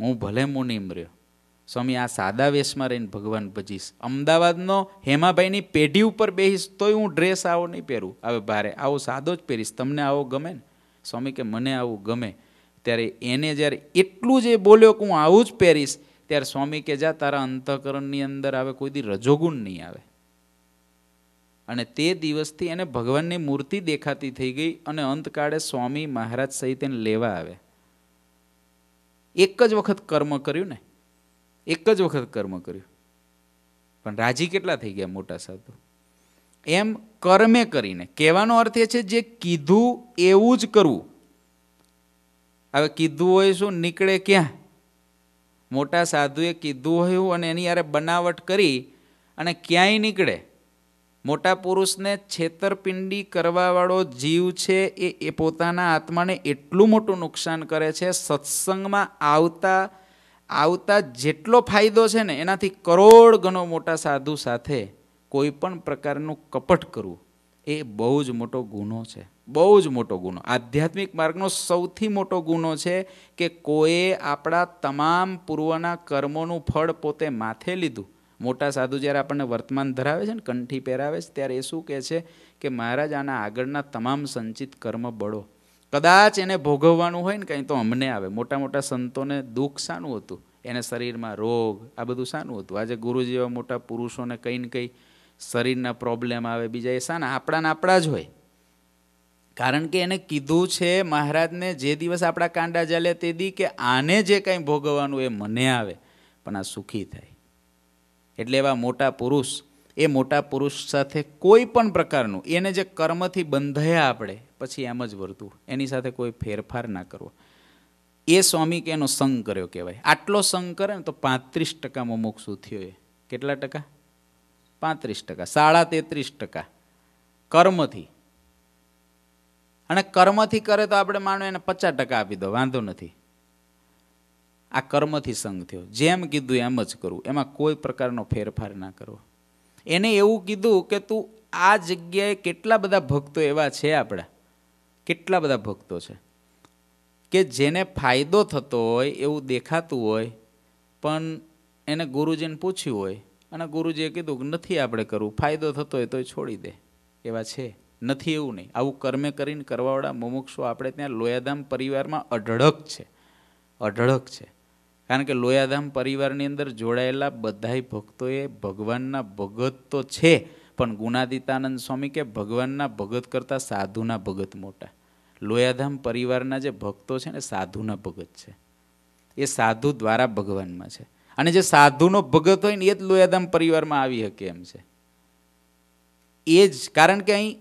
હું ભલે મુનિમ રહ્યો સ્વામી આ સાદા વેશમાં રહીને ભગવાન ભજીશ અમદાવાદનો હેમાભાઈની પેઢી ઉપર બેહીશ તોય હું ડ્રેસ આવો નહીં પહેરું હવે ભારે આવો સાદો જ પહેરીશ તમને આવો ગમે ને સ્વામી કે મને આવું ગમે ત્યારે એને જ્યારે એટલું જે બોલ્યો કે હું આવું જ પહેરીશ ત્યારે સ્વામી કે જા તારા અંતઃકરણની અંદર આવે કોઈ દી રજોગુણ નહીં આવે અને તે દિવસથી એને ભગવાનની મૂર્તિ દેખાતી થઈ ગઈ અને અંતકાળે સ્વામી મહારાજ સહિત એને લેવા આવે એક જ વખત કર્મ કર્યું ને એક જ વખત કર્મ કર્યું પણ રાજી કેટલા થઈ ગયા મોટા સાધુ એમ કર્મે કરીને કહેવાનો અર્થ એ છે જે કીધું એવું જ કરવું હવે કીધું હોય શું નીકળે ક્યાં મોટા સાધુએ કીધું હોય અને એની યારે બનાવટ કરી અને ક્યાંય નીકળે મોટા પુરુષને છેતરપિંડી કરવાવાળો જીવ છે એ એ પોતાના આત્માને એટલું મોટું નુકસાન કરે છે સત્સંગમાં આવતા આવતા જેટલો ફાયદો છે ને એનાથી કરોડ ગણો મોટા સાધુ સાથે કોઈ પણ પ્રકારનું કપટ કરવું એ બહુ જ મોટો ગુનો છે બહુ જ મોટો ગુનો આધ્યાત્મિક માર્ગનો સૌથી મોટો ગુનો છે કે કોઈએ આપણા તમામ પૂર્વના કર્મોનું ફળ પોતે માથે લીધું મોટા સાધુ જ્યારે આપણને વર્તમાન ધરાવે છે ને કંઠી પહેરાવે છે ત્યારે એ શું કહે છે કે મહારાજ આના આગળના તમામ સંચિત કર્મ બળો કદાચ એને ભોગવવાનું હોય ને કંઈ તો અમને આવે મોટા મોટા સંતોને દુઃખ શાનું હતું એને શરીરમાં રોગ આ બધું શાનું હતું આજે ગુરુ જેવા મોટા પુરુષોને કંઈ ને કંઈ શરીરના પ્રોબ્લેમ આવે બીજા એ શાના આપણાને આપણા જ હોય કારણ કે એને કીધું છે મહારાજને જે દિવસ આપણા કાંડા ચાલ્યા તે દી કે આને જે કંઈ ભોગવવાનું એ મને આવે પણ આ સુખી થાય એટલે એવા મોટા પુરુષ એ મોટા પુરુષ સાથે કોઈ પણ પ્રકારનું એને જે કર્મથી બંધાયા આપણે પછી એમ જ વર્તવું એની સાથે કોઈ ફેરફાર ના કરવો એ સ્વામી કે એનો સંગ કર્યો કહેવાય આટલો સંગ કરે ને તો પાંત્રીસ ટકામાં મુમુક્ષુ થયો એ કેટલા ટકા પાંત્રીસ ટકા સાડા તેત્રીસ ટકા કર્મથી અને કર્મથી કરે તો આપણે માનો એને પચાસ ટકા આપી દો વાંધો નથી આ કર્મથી સંગ થયો જેમ કીધું એમ જ કરવું એમાં કોઈ પ્રકારનો ફેરફાર ના કરવો એને એવું કીધું કે તું આ જગ્યાએ કેટલા બધા ભક્તો એવા છે આપણા કેટલા બધા ભક્તો છે કે જેને ફાયદો થતો હોય એવું દેખાતું હોય પણ એને ગુરુજીને પૂછ્યું હોય અને ગુરુજીએ કીધું કે નથી આપણે કરવું ફાયદો થતો હોય તો છોડી દે એવા છે નથી એવું નહીં આવું કર્મે કરીને કરવાવાળા મુમુક્ષો આપણે ત્યાં લોયાધામ પરિવારમાં અઢળક છે અઢળક છે કારણ કે લોયાધામ પરિવારની અંદર જોડાયેલા બધાય ભક્તોએ ભગવાનના ભગત તો છે પણ ગુણાદિતાનંદ સ્વામી કે ભગવાનના ભગત કરતાં સાધુના ભગત મોટા લોયાધામ પરિવારના જે ભક્તો છે ને સાધુના ભગત છે એ સાધુ દ્વારા ભગવાનમાં છે અને જે સાધુનો ભગત હોય ને એ જ લોયાધામ પરિવારમાં આવી શકે એમ છે એ જ કારણ કે અહીં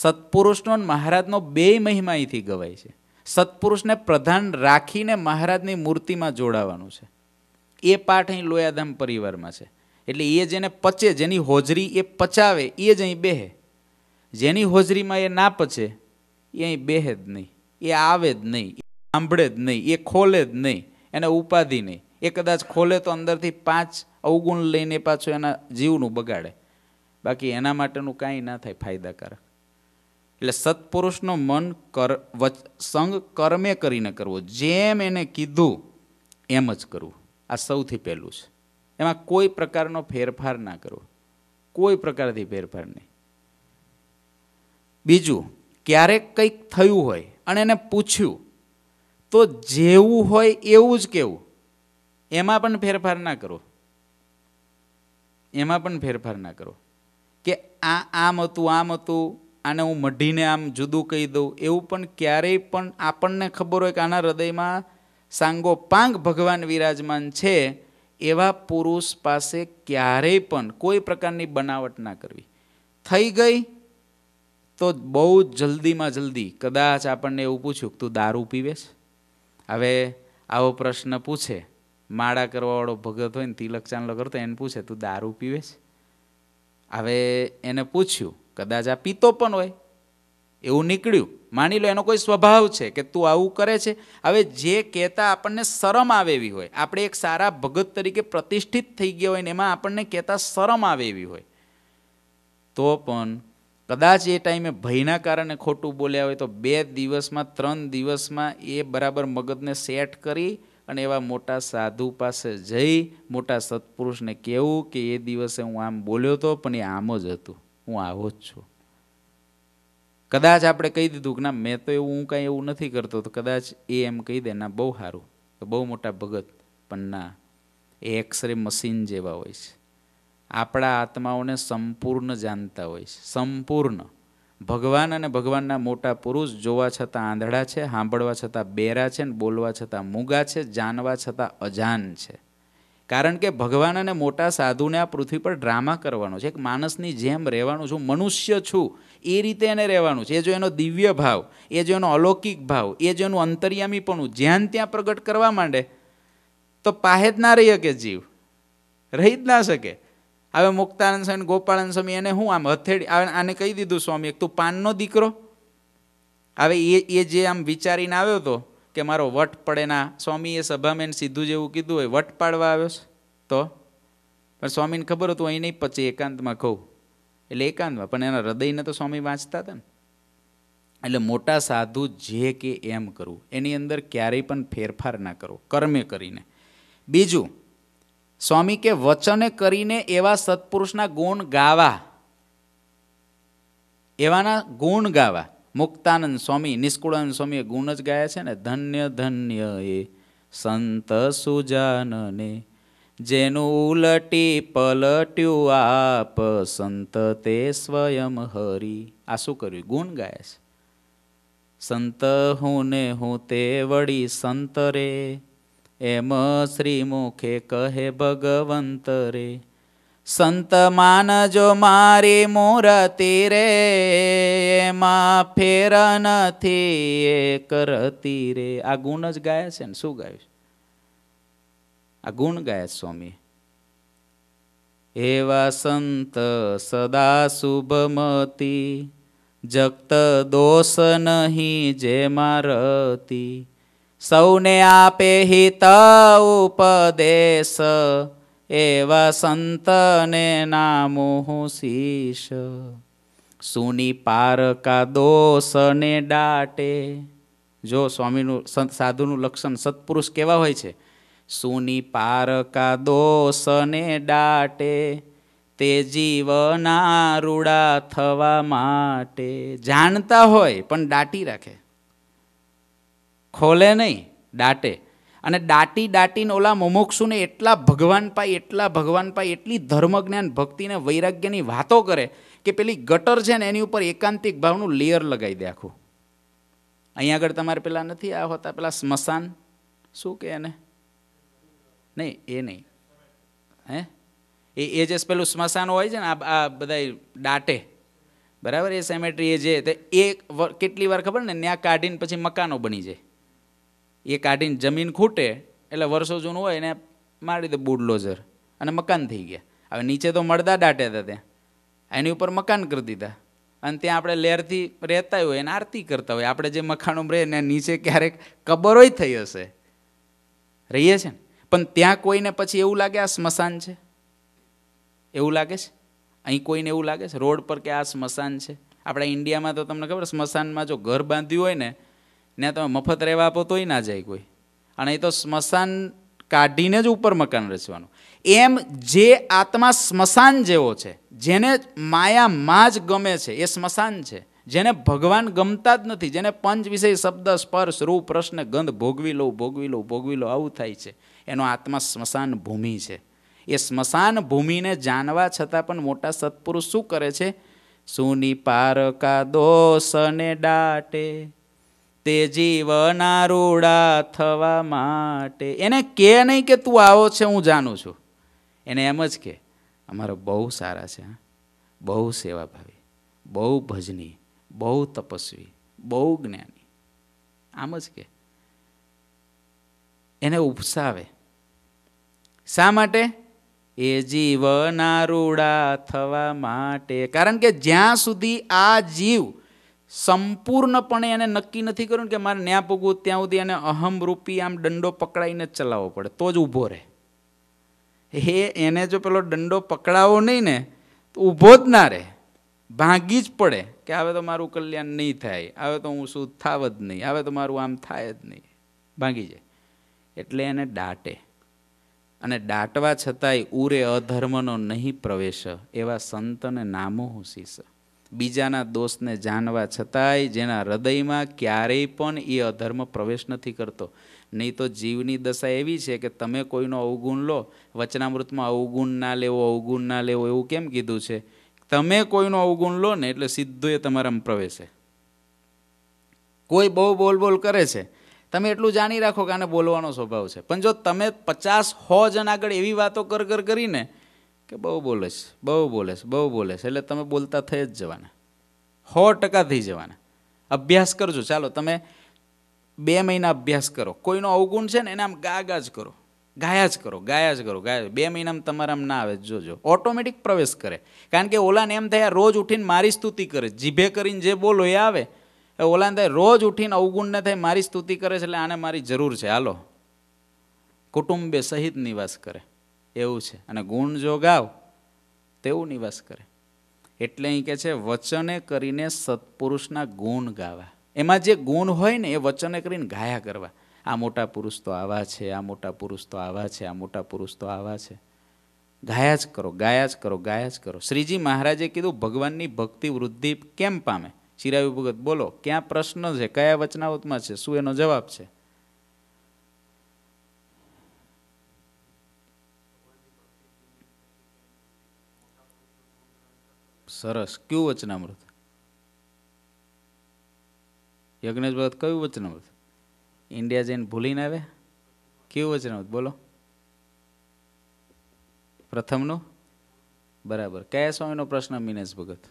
સત્પુરુષનો અને મહારાજનો બે મહિમા અહીંથી ગવાય છે સત્પુરુષને પ્રધાન રાખીને મહારાજની મૂર્તિમાં જોડાવાનું છે એ પાઠ અહીં લોયાધામ પરિવારમાં છે એટલે એ જેને પચે જેની હોજરી એ પચાવે એ જ અહીં બેહે જેની હોજરીમાં એ ના પચે એ અહીં બેહે જ નહીં એ આવે જ નહીં એ સાંભળે જ નહીં એ ખોલે જ નહીં એને ઉપાધિ નહીં એ કદાચ ખોલે તો અંદરથી પાંચ અવગુણ લઈને પાછું એના જીવનું બગાડે બાકી એના માટેનું કાંઈ ના થાય ફાયદાકારક એટલે સત્પુરુષનો મન કર સંગ કર્મે કરીને કરવો જેમ એને કીધું એમ જ કરવું આ સૌથી પહેલું છે એમાં કોઈ પ્રકારનો ફેરફાર ના કરો કોઈ પ્રકારથી ફેરફાર નહીં બીજું ક્યારેક કંઈક થયું હોય અને એને પૂછ્યું તો જેવું હોય એવું જ કેવું એમાં પણ ફેરફાર ના કરો એમાં પણ ફેરફાર ના કરો કે આ આમ હતું આમ હતું આને હું મઢીને આમ જુદું કહી દઉં એવું પણ ક્યારેય પણ આપણને ખબર હોય કે આના હૃદયમાં સાંગો પાંગ ભગવાન વિરાજમાન છે એવા પુરુષ પાસે ક્યારેય પણ કોઈ પ્રકારની બનાવટ ના કરવી થઈ ગઈ તો બહુ જલ્દીમાં જલ્દી કદાચ આપણને એવું પૂછ્યું કે તું દારૂ પીવે હવે આવો પ્રશ્ન પૂછે માળા કરવાવાળો ભગત હોય ને તિલક ચાંદલો કરતો એને પૂછે તું દારૂ પીવે હવે એને પૂછ્યું કદાચ આ પીતો પણ હોય એવું નીકળ્યું માની લો એનો કોઈ સ્વભાવ છે કે તું આવું કરે છે હવે જે કહેતા આપણને શરમ આવે એવી હોય આપણે એક સારા ભગત તરીકે પ્રતિષ્ઠિત થઈ ગયા હોય ને એમાં આપણને કહેતા શરમ આવે એવી હોય તો પણ કદાચ એ ટાઈમે ભયના કારણે ખોટું બોલ્યા હોય તો બે દિવસમાં ત્રણ દિવસમાં એ બરાબર મગજને સેટ કરી અને એવા મોટા સાધુ પાસે જઈ મોટા સત્પુરુષને કહેવું કે એ દિવસે હું આમ બોલ્યો હતો પણ એ આમ જ હતું હું આવો જ છું કદાચ આપણે કહી દીધું કે ના મેં તો એવું હું કાંઈ એવું નથી કરતો તો કદાચ એ એમ કહી દે ના બહુ સારું તો બહુ મોટા ભગત પણ ના એ એક્સરે મશીન જેવા હોય છે આપણા આત્માઓને સંપૂર્ણ જાણતા હોય છે સંપૂર્ણ ભગવાન અને ભગવાનના મોટા પુરુષ જોવા છતાં આંધળા છે સાંભળવા છતાં બેરા છે ને બોલવા છતાં મૂગા છે જાણવા છતાં અજાન છે કારણ કે ભગવાન અને મોટા સાધુને આ પૃથ્વી પર ડ્રામા કરવાનો છે એક માણસની જેમ રહેવાનું છું મનુષ્ય છું એ રીતે એને રહેવાનું છે એ જો એનો દિવ્ય ભાવ એ જો એનો અલૌકિક ભાવ એ જો એનું અંતર્યામીપણું જ્યાં ત્યાં પ્રગટ કરવા માંડે તો પાહે જ ના રહી શકે જીવ રહી જ ના શકે હવે મુક્તાનંદ સ્વામી ગોપાળાનંદ સ્વામી એને હું આમ હથેળી આને કહી દીધું સ્વામી એક તું પાનનો દીકરો હવે એ એ જે આમ વિચારીને આવ્યો હતો કે મારો વટ પડે ના સ્વામીએ સભામાં સીધું જેવું કીધું હોય વટ પાડવા આવ્યો છે તો પણ સ્વામીને ખબર હતું અહીં નહીં પછી એકાંતમાં કહું એટલે એકાંતમાં પણ એના હૃદયને તો સ્વામી વાંચતા હતા ને એટલે મોટા સાધુ જે કે એમ કરવું એની અંદર ક્યારેય પણ ફેરફાર ના કરો કર્મે કરીને બીજું સ્વામી કે વચને કરીને એવા સત્પુરુષના ગુણ ગાવા એવાના ગુણ ગાવા મુક્તાનંદ સ્વામી નિષ્કુળાનંદ સ્વામીએ ગુણ જ ગાયા છે ને ધન્ય ધન્ય એ સંત સુજાનને જેનું ઉલટી પલટ્યું આપ સંત તે સ્વયં હરી આ શું કર્યું ગુણ ગાયા છે સંત હું ને હું તે વળી સંત રે એમ શ્રી મુખે કહે ભગવંત રે સંત માનજો મારી મૂર્તિ રે એમાં ફેર નથી એ કરતી રે આ ગુણ જ ગાયા છે ને શું ગાયું છે આ ગુણ ગાયા સ્વામી એવા સંત સદા શુભમતી જગત દોષ નહીં જે મારતી સૌને આપે હિત ઉપદેશ એવા સંતને નામો શીશ સુની પારકા દોષને ડાટે જો સ્વામીનું સંત સાધુનું લક્ષણ સત્પુરુષ કેવા હોય છે સુની પારકા દોષને ડાટે તે જીવના રૂડા થવા માટે જાણતા હોય પણ દાટી રાખે ખોલે નહીં દાટે અને દાટી દાટીને ઓલા મોમોક્ષુને એટલા ભગવાન પાય એટલા ભગવાન પાય એટલી ધર્મજ્ઞાન ભક્તિને વૈરાગ્યની વાતો કરે કે પેલી ગટર છે ને એની ઉપર એકાંતિક ભાવનું લેયર લગાવી દે આખું અહીંયા આગળ તમારે પેલા નથી આ હોતા પેલા સ્મશાન શું કે એને નહીં એ નહીં હે એ એ જે પેલું સ્મશાન હોય છે ને આ આ બધા દાટે બરાબર એ સેમેટ્રી એ જે તે એ કેટલી વાર ખબર ને ત્યાં કાઢીને પછી મકાનો બની જાય એ કાઢીને જમીન ખૂટે એટલે વર્ષો જૂનું હોય એને મારી દે બુડલોઝર અને મકાન થઈ ગયા હવે નીચે તો મળદા દાટ્યા હતા ત્યાં એની ઉપર મકાન કરી દીધા અને ત્યાં આપણે લેરથી રહેતા હોય એને આરતી કરતા હોય આપણે જે મકાનો રહે એને નીચે ક્યારેક કબરોય થઈ હશે રહીએ છે ને પણ ત્યાં કોઈને પછી એવું લાગે આ સ્મશાન છે એવું લાગે છે અહીં કોઈને એવું લાગે છે રોડ પર કે આ સ્મશાન છે આપણા ઇન્ડિયામાં તો તમને ખબર સ્મશાનમાં જો ઘર બાંધ્યું હોય ને ને તમે મફત રહેવા આપો તોય ના જાય કોઈ અને એ તો સ્મશાન કાઢીને જ ઉપર મકાન રચવાનું એમ જે આત્મા સ્મશાન જેવો છે જેને માયામાં જ ગમે છે એ સ્મશાન છે જેને ભગવાન ગમતા જ નથી જેને પંચ વિષય શબ્દ સ્પર્શ રૂપ પ્રશ્ન ગંધ ભોગવી લો ભોગવી લો ભોગવી લો આવું થાય છે એનો આત્મા સ્મશાન ભૂમિ છે એ સ્મશાન ભૂમિને જાણવા છતાં પણ મોટા સત્પુરુષ શું કરે છે સુની પારકા દોષને ડાટે તે જીવના રૂડા થવા માટે એને કે નહીં કે તું આવો છે હું જાણું છું એને એમ જ કે અમારો બહુ સારા છે બહુ સેવાભાવી બહુ ભજની બહુ તપસ્વી બહુ જ્ઞાની આમ જ કે એને ઉપસાવે શા માટે એ જીવના રૂડા થવા માટે કારણ કે જ્યાં સુધી આ જીવ સંપૂર્ણપણે એને નક્કી નથી કર્યું કે મારે ન્યા પૂગવું ત્યાં સુધી એને અહમરૂપી આમ દંડો પકડાઈને જ ચલાવવો પડે તો જ ઊભો રહે હે એને જો પેલો દંડો પકડાવો નહીં ને તો ઊભો જ ના રહે ભાંગી જ પડે કે હવે તો મારું કલ્યાણ નહીં થાય હવે તો હું શું થાવ જ નહીં હવે તો મારું આમ થાય જ નહીં ભાંગી જાય એટલે એને દાટે અને દાટવા છતાંય ઉરે અધર્મનો નહીં પ્રવેશ એવા સંતને નામો હું શીશ બીજાના દોષને જાણવા છતાંય જેના હૃદયમાં ક્યારેય પણ એ અધર્મ પ્રવેશ નથી કરતો નહીં તો જીવની દશા એવી છે કે તમે કોઈનો અવગુણ લો વચનામૃતમાં અવગુણ ના લેવો અવગુણ ના લેવો એવું કેમ કીધું છે તમે કોઈનો અવગુણ લો ને એટલે સીધો એ તમારામાં પ્રવેશે કોઈ બહુ બોલ બોલ કરે છે તમે એટલું જાણી રાખો કે આને બોલવાનો સ્વભાવ છે પણ જો તમે પચાસ સો જણ આગળ એવી વાતો કર કર કરીને કે બહુ બોલેશ બહુ બોલેશ બહુ બોલે છે એટલે તમે બોલતા થઈ જ જવાના સો ટકા થઈ જવાના અભ્યાસ કરજો ચાલો તમે બે મહિના અભ્યાસ કરો કોઈનો અવગુણ છે ને એને આમ ગાગા જ કરો ગાયા જ કરો ગાયા જ કરો ગાયા બે મહિનામાં આમ ના આવે જ જોજો ઓટોમેટિક પ્રવેશ કરે કારણ કે ઓલાને એમ થયા રોજ ઉઠીને મારી સ્તુતિ કરે જીભે કરીને જે બોલો એ આવે એ ઓલાને થાય રોજ ઉઠીને અવગુણને થાય મારી સ્તુતિ કરે છે એટલે આને મારી જરૂર છે હાલો કુટુંબે સહિત નિવાસ કરે એવું છે અને ગુણ જો ગાવ તેવું નિવાસ કરે એટલે અહીં કહે છે વચને કરીને સત્પુરુષના ગુણ ગાવા એમાં જે ગુણ હોય ને એ વચને કરીને ગાયા કરવા આ મોટા પુરુષ તો આવા છે આ મોટા પુરુષ તો આવા છે આ મોટા પુરુષ તો આવા છે ગાયા જ કરો ગાયા જ કરો ગાયા જ કરો શ્રીજી મહારાજે કીધું ભગવાનની ભક્તિ વૃદ્ધિ કેમ પામે શિરાવી ભગત બોલો ક્યાં પ્રશ્ન છે કયા વચનાવતમાં છે શું એનો જવાબ છે સરસ કયું વચનામૃત યજ્ઞેશ ભગત કયું વચનામૃત ઇન્ડિયા જઈને ભૂલીને આવે કયું વચનામૃત બોલો પ્રથમનું બરાબર કયા સ્વામીનો પ્રશ્ન મિનેશ ભગત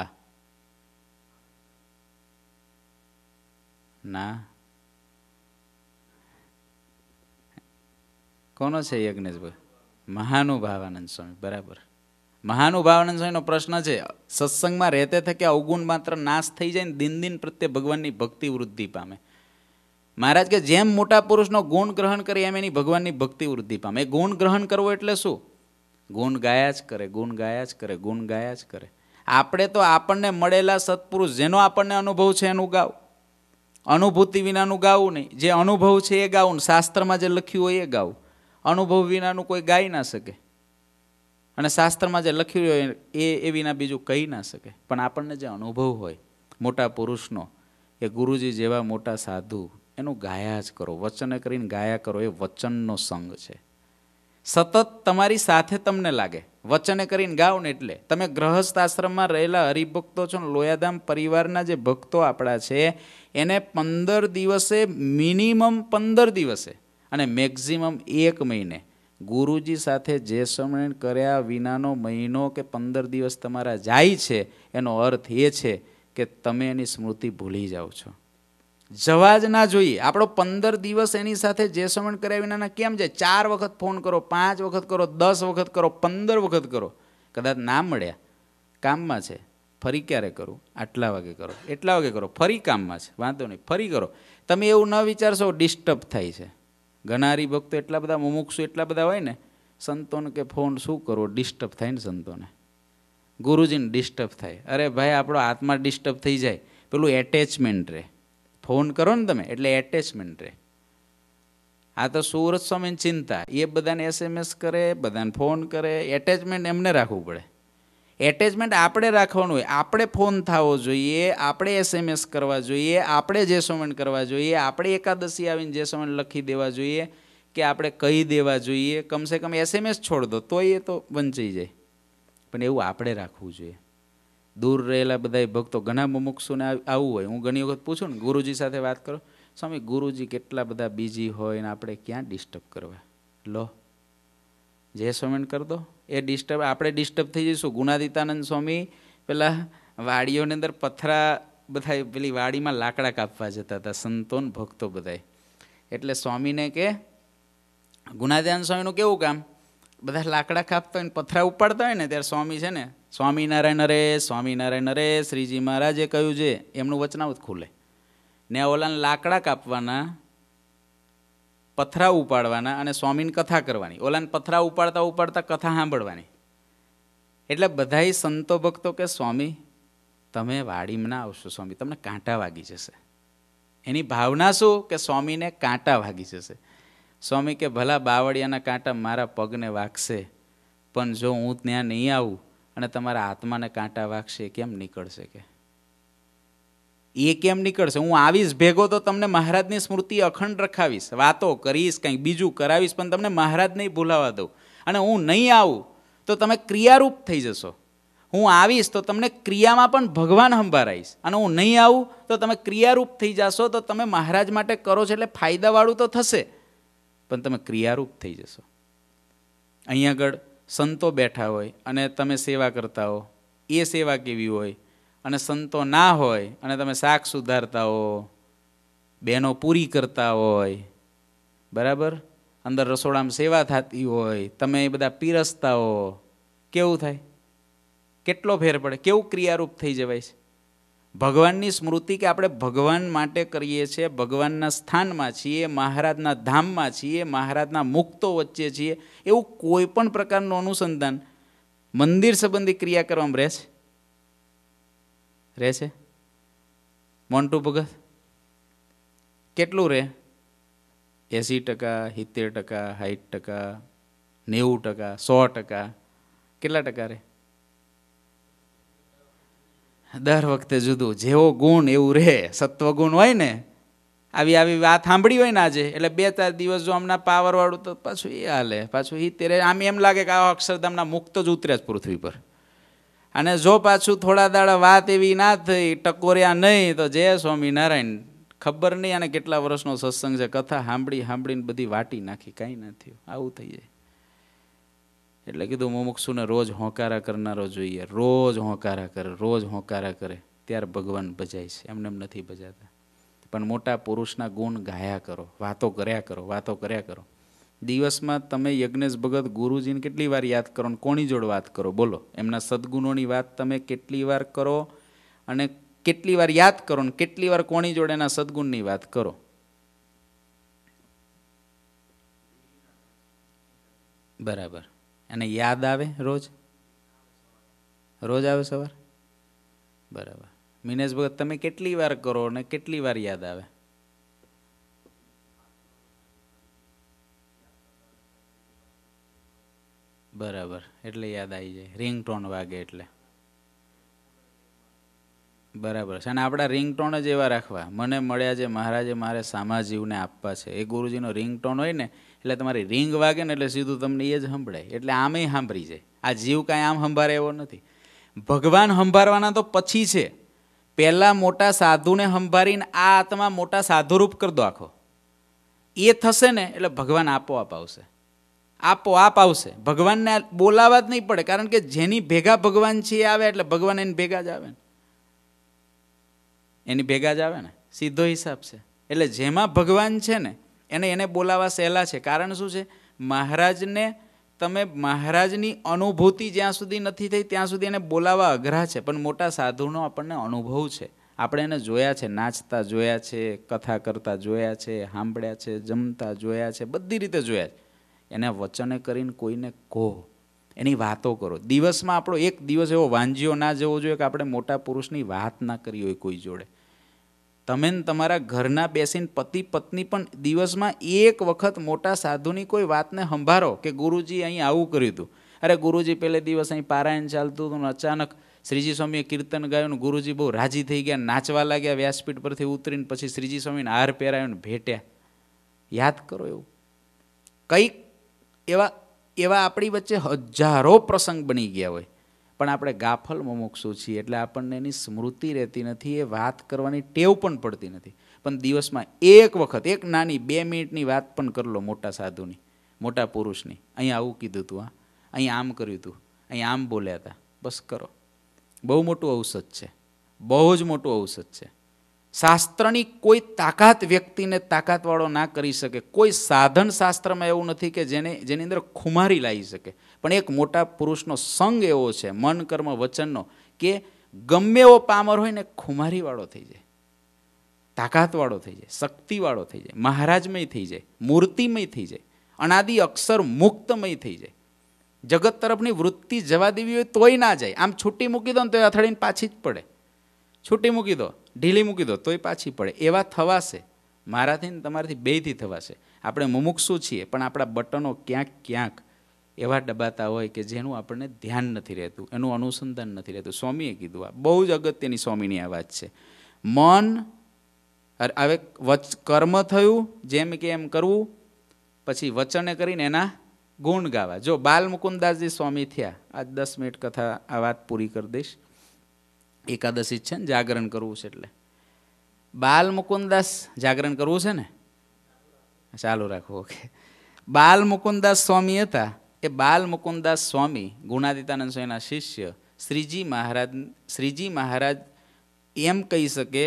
આ ના કોનો છે યજ્ઞેશ ભગત મહાનુભાવ આનંદ સ્વામી બરાબર મહાનુભાવાનંદ સ્વામીનો પ્રશ્ન છે સત્સંગમાં રહેતે થકે અવગુણ માત્ર નાશ થઈ જાય ને દિન દિન પ્રત્યે ભગવાનની ભક્તિ વૃદ્ધિ પામે મહારાજ કે જેમ મોટા પુરુષનો ગુણ ગ્રહણ કરી એમ એની ભગવાનની ભક્તિ વૃદ્ધિ પામે એ ગુણ ગ્રહણ કરવો એટલે શું ગુણ ગાયા જ કરે ગુણ ગાયા જ કરે ગુણ ગાયા જ કરે આપણે તો આપણને મળેલા સત્પુરુષ જેનો આપણને અનુભવ છે એનું ગાવ અનુભૂતિ વિનાનું ગાવું નહીં જે અનુભવ છે એ ગાવું શાસ્ત્રમાં જે લખ્યું હોય એ ગાવું અનુભવ વિનાનું કોઈ ગાઈ ના શકે અને શાસ્ત્રમાં જે લખ્યું હોય એ એ વિના બીજું કહી ના શકે પણ આપણને જે અનુભવ હોય મોટા પુરુષનો કે ગુરુજી જેવા મોટા સાધુ એનું ગાયા જ કરો વચને કરીને ગાયા કરો એ વચનનો સંગ છે સતત તમારી સાથે તમને લાગે વચને કરીને ગાઓ ને એટલે તમે ગ્રહસ્થ આશ્રમમાં રહેલા હરિભક્તો છો ને લોયાધામ પરિવારના જે ભક્તો આપણા છે એને પંદર દિવસે મિનિમમ પંદર દિવસે અને મેક્ઝિમમ એક મહિને ગુરુજી સાથે જે સમરણ કર્યા વિનાનો મહિનો કે પંદર દિવસ તમારા જાય છે એનો અર્થ એ છે કે તમે એની સ્મૃતિ ભૂલી જાઓ છો જવા જ ના જોઈએ આપણો પંદર દિવસ એની સાથે જે સમણ કર્યા વિનાના કેમ જાય ચાર વખત ફોન કરો પાંચ વખત કરો દસ વખત કરો પંદર વખત કરો કદાચ ના મળ્યા કામમાં છે ફરી ક્યારે કરું આટલા વાગે કરો એટલા વાગે કરો ફરી કામમાં છે વાંધો નહીં ફરી કરો તમે એવું ન વિચારશો ડિસ્ટર્બ થાય છે ઘણા ભક્તો એટલા બધા મુમુક્ષુ એટલા બધા હોય ને સંતોને કે ફોન શું કરવો ડિસ્ટર્બ થાય ને સંતોને ગુરુજીને ડિસ્ટર્બ થાય અરે ભાઈ આપણો આત્મા ડિસ્ટર્બ થઈ જાય પેલું એટેચમેન્ટ રહે ફોન કરો ને તમે એટલે એટેચમેન્ટ રહે આ તો સુરત સ્વામીની ચિંતા એ બધાને એસએમએસ કરે બધાને ફોન કરે એટેચમેન્ટ એમને રાખવું પડે એટેચમેન્ટ આપણે રાખવાનું હોય આપણે ફોન થવો જોઈએ આપણે એસએમએસ કરવા જોઈએ આપણે જે સોમણ કરવા જોઈએ આપણે એકાદશી આવીને જે સોમણ લખી દેવા જોઈએ કે આપણે કહી દેવા જોઈએ કમસે કમ એસએમએસ છોડ દો તો એ તો વંચાઈ જાય પણ એવું આપણે રાખવું જોઈએ દૂર રહેલા બધા ભક્તો ઘણા મુમુક્ષુને આવું હોય હું ઘણી વખત પૂછું ને ગુરુજી સાથે વાત કરો સ્વામી ગુરુજી કેટલા બધા બીજી હોય ને આપણે ક્યાં ડિસ્ટર્બ કરવા લો જે સ્વામિન કરી દો એ ડિસ્ટર્બ આપણે ડિસ્ટર્બ થઈ જઈશું ગુણાદિતાનંદ સ્વામી પેલા વાડીઓની અંદર પથરા બધા પેલી વાડીમાં લાકડા કાપવા જતા હતા સંતોન ભક્તો બધા એટલે સ્વામીને કે ગુણાધ્યાન સ્વામીનું કેવું કામ બધા લાકડા કાપતા હોય ને પથરા ઉપાડતા હોય ને ત્યારે સ્વામી છે ને સ્વામિનારાયણ અરે સ્વામિનારાયણ અરે શ્રીજી મહારાજે કહ્યું છે એમનું વચનાવત ખુલે ને ઓલાને લાકડા કાપવાના પથરા ઉપાડવાના અને સ્વામીની કથા કરવાની ઓલાને પથરા ઉપાડતા ઉપાડતા કથા સાંભળવાની એટલે બધાય સંતો ભક્તો કે સ્વામી તમે વાડીમાં આવશો સ્વામી તમને કાંટા વાગી જશે એની ભાવના શું કે સ્વામીને કાંટા વાગી જશે સ્વામી કે ભલા બાવળિયાના કાંટા મારા પગને વાગશે પણ જો હું ત્યાં નહીં આવું અને તમારા આત્માને કાંટા વાગશે કેમ નીકળશે કે એ કેમ નીકળશે હું આવીશ ભેગો તો તમને મહારાજની સ્મૃતિ અખંડ રખાવીશ વાતો કરીશ કંઈક બીજું કરાવીશ પણ તમને મહારાજ નહીં ભૂલાવા દઉં અને હું નહીં આવું તો તમે ક્રિયારૂપ થઈ જશો હું આવીશ તો તમને ક્રિયામાં પણ ભગવાન સંભાળાઈશ અને હું નહીં આવું તો તમે ક્રિયારૂપ થઈ જશો તો તમે મહારાજ માટે કરો છો એટલે ફાયદાવાળું તો થશે પણ તમે ક્રિયારૂપ થઈ જશો અહીં આગળ સંતો બેઠા હોય અને તમે સેવા કરતા હો એ સેવા કેવી હોય અને સંતો ના હોય અને તમે શાક સુધારતા હો બહેનો પૂરી કરતા હોય બરાબર અંદર રસોડામાં સેવા થતી હોય તમે એ બધા પીરસતા હો કેવું થાય કેટલો ફેર પડે કેવું ક્રિયારૂપ થઈ જવાય છે ભગવાનની સ્મૃતિ કે આપણે ભગવાન માટે કરીએ છીએ ભગવાનના સ્થાનમાં છીએ મહારાજના ધામમાં છીએ મહારાજના મુક્તો વચ્ચે છીએ એવું કોઈ પણ પ્રકારનું અનુસંધાન મંદિર સંબંધી ક્રિયા કરવામાં રહેશે રહે છે ટુ ભગત કેટલું રહે એંસી ટકા સિત્તેર ટકા સાઠ ટકા નેવું ટકા સો ટકા કેટલા ટકા રહે દર વખતે જુદું જેવો ગુણ એવું રહે સત્વગુણ હોય ને આવી આવી વાત સાંભળી હોય ને આજે એટલે બે ચાર દિવસ જો આમના પાવરવાળું તો પાછું એ હાલે પાછું એ તેરે આમ એમ લાગે કે આ અક્ષરધામના મુક્ત જ ઉતરે જ પૃથ્વી પર અને જો પાછું થોડા દાડા વાત એવી ના થઈ ટકોર્યા નહીં તો જય સ્વામિનારાયણ ખબર નહીં અને કેટલા વર્ષનો સત્સંગ છે કથા સાંભળી સાંભળીને બધી વાટી નાખી કાંઈ ના થયું આવું થઈ જાય એટલે કીધું મુમુક્ષુને રોજ હોંકારા કરનારો જોઈએ રોજ હોંકારા કરે રોજ હોંકારા કરે ત્યારે ભગવાન ભજાય છે એમને એમ નથી ભજાતા પણ મોટા પુરુષના ગુણ ગાયા કરો વાતો કર્યા કરો વાતો કર્યા કરો દિવસમાં તમે યજ્ઞેશ ભગત ગુરુજીને કેટલી વાર યાદ કરો ને કોની જોડ વાત કરો બોલો એમના સદગુણોની વાત તમે કેટલી વાર કરો અને કેટલી વાર યાદ કરો ને કેટલી વાર કોની જોડે એના સદગુણની વાત કરો બરાબર અને યાદ આવે રોજ રોજ આવે સવાર બરાબર મિનેશ ભગત તમે કેટલી વાર કરો અને કેટલી વાર યાદ આવે બરાબર એટલે યાદ આવી જાય રિંગ ટોન વાગે એટલે બરાબર છે અને આપણા રિંગટોન જ એવા રાખવા મને મળ્યા જે મહારાજે મારે સામાજીવને આપવા છે એ ગુરુજીનો રિંગટોન હોય ને એટલે તમારી રિંગ વાગે ને એટલે સીધું તમને એ જ સંભળાય એટલે આમે સાંભળી જાય આ જીવ કાંઈ આમ સંભારે એવો નથી ભગવાન સંભારવાના તો પછી છે પહેલાં મોટા સાધુને સંભારીને આ આત્મા મોટા સાધુરૂપ કરી દો આખો એ થશે ને એટલે ભગવાન આપોઆપ આવશે આપોઆપ આવશે ભગવાનને બોલાવા જ નહીં પડે કારણ કે જેની ભેગા ભગવાન છે આવે એટલે ભગવાન એની ભેગા જ આવે ને એની ભેગા જ આવે ને સીધો હિસાબ છે એટલે જેમાં ભગવાન છે ને એને એને બોલાવા સહેલા છે કારણ શું છે મહારાજને તમે મહારાજની અનુભૂતિ જ્યાં સુધી નથી થઈ ત્યાં સુધી એને બોલાવા અઘરા છે પણ મોટા સાધુનો આપણને અનુભવ છે આપણે એને જોયા છે નાચતા જોયા છે કથા કરતા જોયા છે સાંભળ્યા છે જમતા જોયા છે બધી રીતે જોયા છે એને વચને કરીને કોઈને કહો એની વાતો કરો દિવસમાં આપણો એક દિવસ એવો વાંજીઓ ના જવો જોઈએ કે આપણે મોટા પુરુષની વાત ના કરી હોય કોઈ જોડે તમે તમારા ઘરના બેસીને પતિ પત્ની પણ દિવસમાં એક વખત મોટા સાધુની કોઈ વાતને સંભાળો કે ગુરુજી અહીં આવું કર્યું હતું અરે ગુરુજી પહેલે દિવસ અહીં પારાયણ ચાલતું હતું અચાનક શ્રીજી સ્વામીએ કીર્તન ગાયું ગુરુજી બહુ રાજી થઈ ગયા નાચવા લાગ્યા વ્યાસપીઠ પરથી ઉતરીને પછી શ્રીજી સ્વામીને હાર પહેરાયો ભેટ્યા યાદ કરો એવું કંઈક એવા એવા આપણી વચ્ચે હજારો પ્રસંગ બની ગયા હોય પણ આપણે ગાફલ મુમુક્ષુ છીએ એટલે આપણને એની સ્મૃતિ રહેતી નથી એ વાત કરવાની ટેવ પણ પડતી નથી પણ દિવસમાં એક વખત એક નાની બે મિનિટની વાત પણ કરી લો મોટા સાધુની મોટા પુરુષની અહીં આવું કીધું હતું હા અહીં આમ કર્યું હતું અહીં આમ બોલ્યા હતા બસ કરો બહુ મોટું ઔષધ છે બહુ જ મોટું ઔષધ છે શાસ્ત્રની કોઈ તાકાત વ્યક્તિને તાકાતવાળો ના કરી શકે કોઈ સાધન શાસ્ત્રમાં એવું નથી કે જેને જેની અંદર ખુમારી લાવી શકે પણ એક મોટા પુરુષનો સંગ એવો છે મન કર્મ વચનનો કે ગમે એવો પામર હોય ને ખુમારીવાળો થઈ જાય તાકાતવાળો થઈ જાય શક્તિવાળો થઈ જાય મહારાજમય થઈ જાય મૂર્તિમય થઈ જાય અનાદિ અક્ષર મુક્તમય થઈ જાય જગત તરફની વૃત્તિ જવા દેવી હોય તોય ના જાય આમ છૂટી મૂકી દો ને તો અથડીને પાછી જ પડે છૂટી મૂકી દો ઢીલી મૂકી દો તોય પાછી પડે એવા થવાશે મારાથી ને તમારાથી બેયથી થવાશે આપણે મુમુક્ષુ છીએ પણ આપણા બટનો ક્યાંક ક્યાંક એવા ડબાતા હોય કે જેનું આપણને ધ્યાન નથી રહેતું એનું અનુસંધાન નથી રહેતું સ્વામીએ કીધું આ બહુ જ અગત્યની સ્વામીની આ વાત છે મન હવે વચ કર્મ થયું જેમ કે એમ કરવું પછી વચને કરીને એના ગુણ ગાવા જો બાલ મુકુદાસજી સ્વામી થયા આજ દસ મિનિટ કથા આ વાત પૂરી કરી દઈશ એકાદશી છે ને જાગરણ કરવું છે એટલે બાલ મુકુંદાસ જાગરણ કરવું છે ને ચાલુ રાખવું ઓકે બાલ મુકુંદાસ સ્વામી હતા એ બાલ મુકુંદાસ સ્વામી ગુણાદિતાનંદ સ્વામીના શિષ્ય શ્રીજી મહારાજ શ્રીજી મહારાજ એમ કહી શકે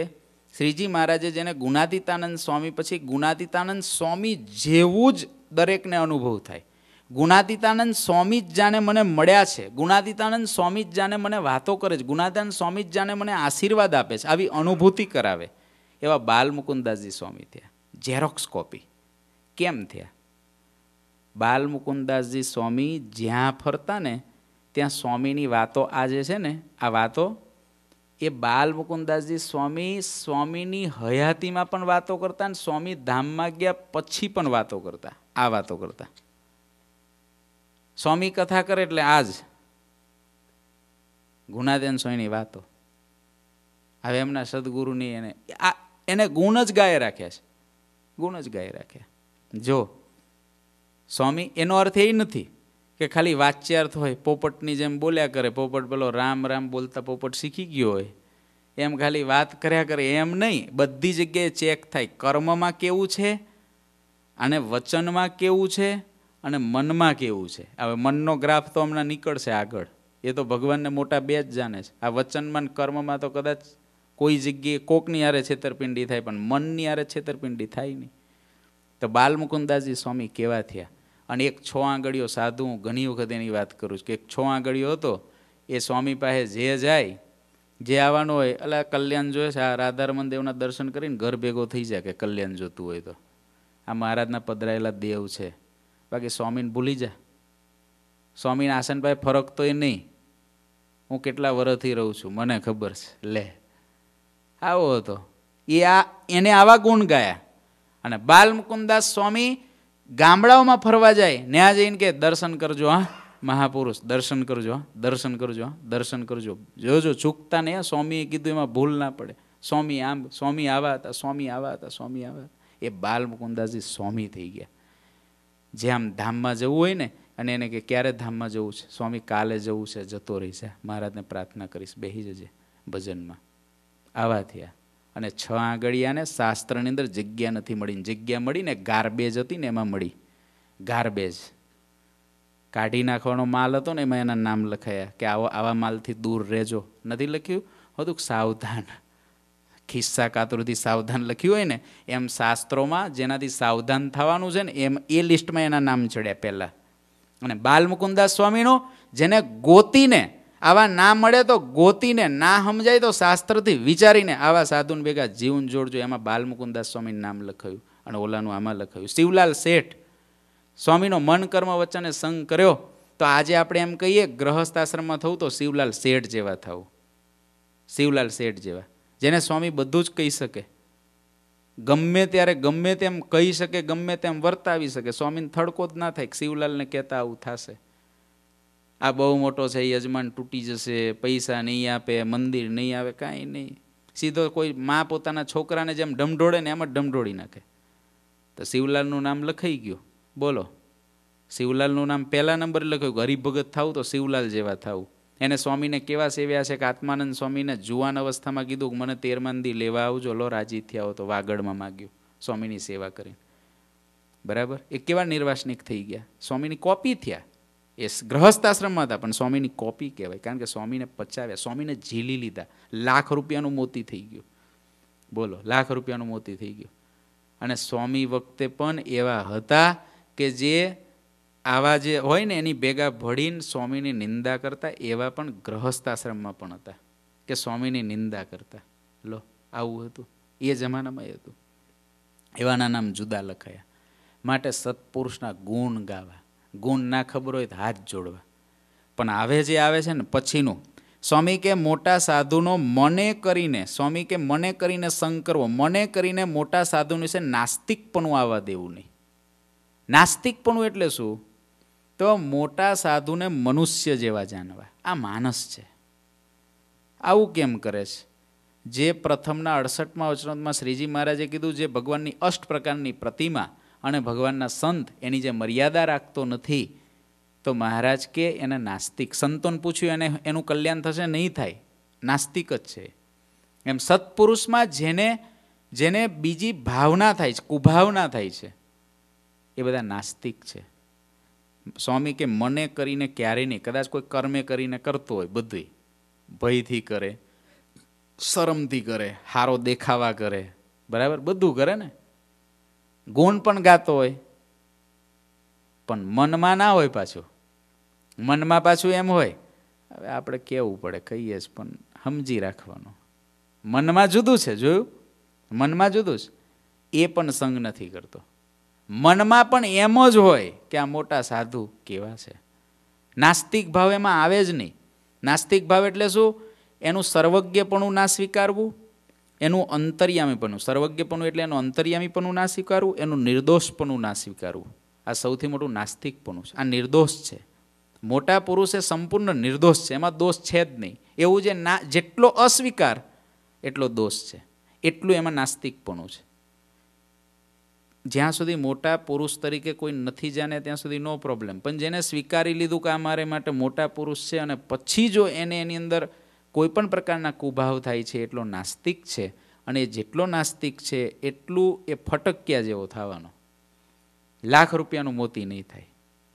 શ્રીજી મહારાજે જેને ગુણાતીતાનંદ સ્વામી પછી ગુણાતીતાનંદ સ્વામી જેવું જ દરેકને અનુભવ થાય ગુણાતીતાનંદ સ્વામી જ જાણે મને મળ્યા છે ગુણાતીતાનંદ સ્વામી જ જાણે મને વાતો કરે છે ગુણાતીતાનંદ સ્વામી જ જાણે મને આશીર્વાદ આપે છે આવી અનુભૂતિ કરાવે એવા બાલમુકુદાસજી સ્વામી થયા ઝેરોક્સ કોપી કેમ થયા બાલમુકુદાસજી સ્વામી જ્યાં ફરતા ને ત્યાં સ્વામીની વાતો આ જે છે ને આ વાતો એ બાલ મુકુદાસજી સ્વામી સ્વામીની હયાતીમાં પણ વાતો કરતા ને સ્વામી ધામમાં ગયા પછી પણ વાતો કરતા આ વાતો કરતા સ્વામી કથા કરે એટલે આ જ ગુનાદેન સ્વામીની વાતો હવે એમના સદગુરુની એને આ એને ગુણ જ ગાય રાખ્યા છે ગુણ જ ગાય રાખ્યા જો સ્વામી એનો અર્થ એ નથી કે ખાલી વાચ્યાર્થ હોય પોપટની જેમ બોલ્યા કરે પોપટ પેલો રામ રામ બોલતા પોપટ શીખી ગયો હોય એમ ખાલી વાત કર્યા કરે એમ નહીં બધી જગ્યાએ ચેક થાય કર્મમાં કેવું છે અને વચનમાં કેવું છે અને મનમાં કેવું છે હવે મનનો ગ્રાફ તો હમણાં નીકળશે આગળ એ તો ભગવાનને મોટા બે જ જાણે છે આ વચનમાં કર્મમાં તો કદાચ કોઈ જગ્યાએ કોકની આરે છેતરપિંડી થાય પણ મનની આરે છેતરપિંડી થાય નહીં તો બાલમુકુંદાસજી સ્વામી કેવા થયા અને એક છ આંગળીઓ સાધુ હું ઘણી વખત એની વાત કરું છું કે એક છ આંગળીઓ હતો એ સ્વામી પાસે જે જાય જે આવવાનું હોય એટલે કલ્યાણ જોઈએ છે આ રાધારમણ દેવના દર્શન કરીને ઘર ભેગો થઈ જાય કે કલ્યાણ જોતું હોય તો આ મહારાજના પધરાયેલા દેવ છે બાકી સ્વામીને ભૂલી જા સ્વામીને પાસે ફરક તો એ નહીં હું કેટલા વર્ષથી રહું છું મને ખબર છે લે આવો હતો એ આ એને આવા ગુણ ગાયા અને બાલમુકુદાસ સ્વામી ગામડાઓમાં ફરવા જાય ન્યા જઈને કે દર્શન કરજો હા મહાપુરુષ દર્શન કરજો હા દર્શન કરજો હા દર્શન કરજો જોજો ચૂકતા નહીં સ્વામીએ કીધું એમાં ભૂલ ના પડે સ્વામી આમ સ્વામી આવા હતા સ્વામી આવા હતા સ્વામી આવા હતા એ બાલ મુકુદાસજી સ્વામી થઈ ગયા જે આમ ધામમાં જવું હોય ને અને એને કે ક્યારે ધામમાં જવું છે સ્વામી કાલે જવું છે જતો રહી છે મહારાજને પ્રાર્થના કરીશ બેસી જજે ભજનમાં આવા થયા અને છ આંગળિયાને શાસ્ત્રની અંદર જગ્યા નથી મળી જગ્યા મળીને ગાર્બેજ હતી ને એમાં મળી ગાર્બેજ કાઢી નાખવાનો માલ હતો ને એમાં એના નામ લખાયા કે આવો આવા માલથી દૂર રહેજો નથી લખ્યું હતું સાવધાન ખિસ્સા કાતરુંથી સાવધાન લખ્યું હોય ને એમ શાસ્ત્રોમાં જેનાથી સાવધાન થવાનું છે ને એમ એ લિસ્ટમાં એના નામ ચડ્યા પહેલાં અને બાલમુકુદાસ સ્વામીનો જેને ગોતીને આવા ના મળે તો ગોતીને ના સમજાય તો શાસ્ત્રથી વિચારીને આવા સાધુન ભેગા જીવન જોડજો એમાં બાલમુકુદાસ સ્વામીનું નામ લખાયું અને ઓલાનું આમાં લખાયું શિવલાલ શેઠ સ્વામીનો મન કર્મ વચ્ચેને સંગ કર્યો તો આજે આપણે એમ કહીએ ગ્રહસ્થ આશ્રમમાં થવું તો શિવલાલ શેઠ જેવા થવું શિવલાલ શેઠ જેવા જેને સ્વામી બધું જ કહી શકે ગમે ત્યારે ગમે તેમ કહી શકે ગમે તેમ વર્તાવી શકે સ્વામીને થડકો જ ના થાય શિવલાલને કહેતા આવું થશે આ બહુ મોટો છે યજમાન તૂટી જશે પૈસા નહીં આપે મંદિર નહીં આવે કાંઈ નહીં સીધો કોઈ મા પોતાના છોકરાને જેમ ઢમઢોળે ને એમ જ ઢમઢોળી નાખે તો શિવલાલનું નામ લખાઈ ગયું બોલો શિવલાલનું નામ પહેલા નંબર લખ્યું હરિભગત થાવ તો શિવલાલ જેવા થાવું એને સ્વામીને કેવા સેવ્યા છે કે આત્માનંદ સ્વામીને જુવાન અવસ્થામાં કીધું કે મને તેર મંદી લેવા આવજો લો રાજી થયા હો તો વાગડમાં માગ્યું સ્વામીની સેવા કરીને બરાબર એ કેવા નિર્વાસનિક થઈ ગયા સ્વામીની કોપી થયા એ ગ્રહસ્થાશ્રમમાં હતા પણ સ્વામીની કોપી કહેવાય કારણ કે સ્વામીને પચાવ્યા સ્વામીને ઝીલી લીધા લાખ રૂપિયાનું મોતી થઈ ગયું બોલો લાખ રૂપિયાનું મોતી થઈ ગયું અને સ્વામી વખતે પણ એવા હતા કે જે આવા જે હોય ને એની ભેગા ભળીને સ્વામીની નિંદા કરતા એવા પણ ગ્રહસ્થાશ્રમમાં પણ હતા કે સ્વામીની નિંદા કરતા લો આવું હતું એ જમાનામાં હતું એવાના નામ જુદા લખાયા માટે સત્પુરુષના ગુણ ગાવા ગુણ ના ખબર હોય તો હાથ જોડવા પણ આવે જે આવે છે ને પછીનું સ્વામી કે મોટા સાધુનો મને કરીને સ્વામી કે મને કરીને સંગ કરવો મને કરીને મોટા સાધુનું છે નાસ્તિકપણું આવવા દેવું નહીં નાસ્તિકપણું એટલે શું તો મોટા સાધુને મનુષ્ય જેવા જાણવા આ માનસ છે આવું કેમ કરે છે જે પ્રથમના અડસઠમાં વચનોમાં શ્રીજી મહારાજે કીધું જે ભગવાનની અષ્ટ પ્રકારની પ્રતિમા અને ભગવાનના સંત એની જે મર્યાદા રાખતો નથી તો મહારાજ કે એને નાસ્તિક સંતોને પૂછ્યું એને એનું કલ્યાણ થશે નહીં થાય નાસ્તિક જ છે એમ સત્પુરુષમાં જેને જેને બીજી ભાવના થાય છે કુભાવના થાય છે એ બધા નાસ્તિક છે સ્વામી કે મને કરીને ક્યારેય નહીં કદાચ કોઈ કર્મે કરીને કરતો હોય બધું ભયથી કરે શરમથી કરે હારો દેખાવા કરે બરાબર બધું કરે ને ગુણ પણ ગાતો હોય પણ મનમાં ના હોય પાછું મનમાં પાછું એમ હોય હવે આપણે કહેવું પડે કહીએ જ પણ સમજી રાખવાનું મનમાં જુદું છે જોયું મનમાં જુદું છે એ પણ સંગ નથી કરતો મનમાં પણ એમ જ હોય કે આ મોટા સાધુ કેવા છે નાસ્તિક ભાવ એમાં આવે જ નહીં નાસ્તિક ભાવ એટલે શું એનું સર્વજ્ઞપણું ના સ્વીકારવું એનું અંતર્યામીપણું સર્વજ્ઞપણું એટલે એનું અંતર્યામીપણું ના સ્વીકારવું એનું નિર્દોષપણું ના સ્વીકારવું આ સૌથી મોટું નાસ્તિકપણું છે આ નિર્દોષ છે મોટા પુરુષે સંપૂર્ણ નિર્દોષ છે એમાં દોષ છે જ નહીં એવું જે ના જેટલો અસ્વીકાર એટલો દોષ છે એટલું એમાં નાસ્તિકપણું છે જ્યાં સુધી મોટા પુરુષ તરીકે કોઈ નથી જાણે ત્યાં સુધી નો પ્રોબ્લેમ પણ જેને સ્વીકારી લીધું કે આ મારે માટે મોટા પુરુષ છે અને પછી જો એને એની અંદર કોઈ પણ પ્રકારના કુભાવ થાય છે એટલો નાસ્તિક છે અને જેટલો નાસ્તિક છે એટલું એ ફટક્યા જેવો થવાનો લાખ રૂપિયાનું મોતી નહીં થાય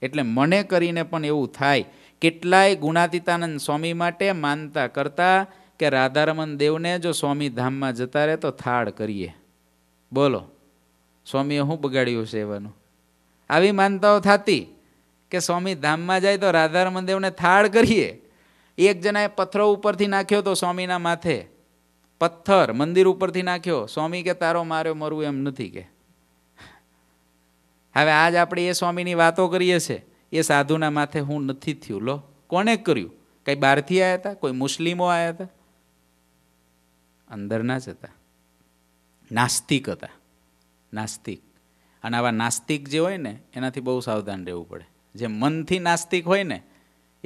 એટલે મને કરીને પણ એવું થાય કેટલાય ગુણાતીતાનંદ સ્વામી માટે માનતા કરતા કે રાધારમણ દેવને જો સ્વામી ધામમાં જતા રહે તો થાળ કરીએ બોલો સ્વામીએ શું બગાડ્યું છે એવાનું આવી માનતાઓ થતી કે સ્વામી ધામમાં જાય તો રાધારમણ દેવને થાળ કરીએ એક જણાએ પથ્થરો ઉપરથી નાખ્યો તો સ્વામીના માથે પથ્થર મંદિર ઉપરથી નાખ્યો સ્વામી કે તારો માર્યો મરવું એમ નથી કે હવે આજ આપણે એ સ્વામીની વાતો કરીએ છીએ એ સાધુના માથે હું નથી થયું લો કોને કર્યું કંઈ બહારથી આવ્યા હતા કોઈ મુસ્લિમો આવ્યા હતા અંદરના જ હતા નાસ્તિક હતા નાસ્તિક અને આવા નાસ્તિક જે હોય ને એનાથી બહુ સાવધાન રહેવું પડે જે મનથી નાસ્તિક હોય ને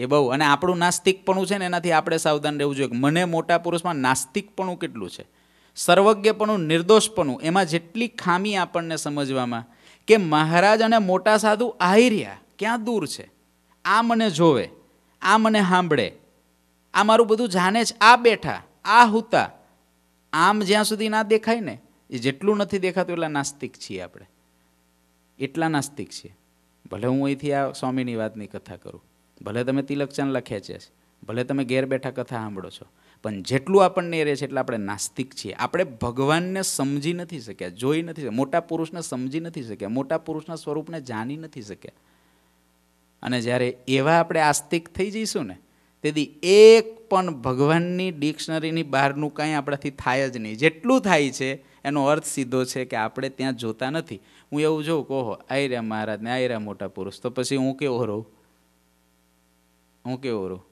એ બહુ અને આપણું નાસ્તિકપણું છે ને એનાથી આપણે સાવધાન રહેવું જોઈએ મને મોટા પુરુષમાં નાસ્તિકપણું કેટલું છે સર્વજ્ઞપણું નિર્દોષપણું એમાં જેટલી ખામી આપણને સમજવામાં કે મહારાજ અને મોટા સાધુ આવી રહ્યા ક્યાં દૂર છે આ મને જોવે આ મને સાંભળે આ મારું બધું જાણે જ આ બેઠા આ હુતા આમ જ્યાં સુધી ના દેખાય ને એ જેટલું નથી દેખાતું એટલા નાસ્તિક છીએ આપણે એટલા નાસ્તિક છીએ ભલે હું અહીંથી આ સ્વામીની વાતની કથા કરું ભલે તમે તિલકચંદ લખ્યા છે ભલે તમે ઘેર બેઠા કથા સાંભળો છો પણ જેટલું આપણને રહે છે એટલે આપણે નાસ્તિક છીએ આપણે ભગવાનને સમજી નથી શક્યા જોઈ નથી શક્યા મોટા પુરુષને સમજી નથી શક્યા મોટા પુરુષના સ્વરૂપને જાણી નથી શક્યા અને જ્યારે એવા આપણે આસ્તિક થઈ જઈશું ને તેથી એક પણ ભગવાનની ડિક્શનરીની બહારનું કાંઈ આપણાથી થાય જ નહીં જેટલું થાય છે એનો અર્થ સીધો છે કે આપણે ત્યાં જોતા નથી હું એવું જોઉં કહો આઈ રહ્યા મહારાજ આઈ રહ્યા મોટા પુરુષ તો પછી હું કેવો રહું હું કેવો રહું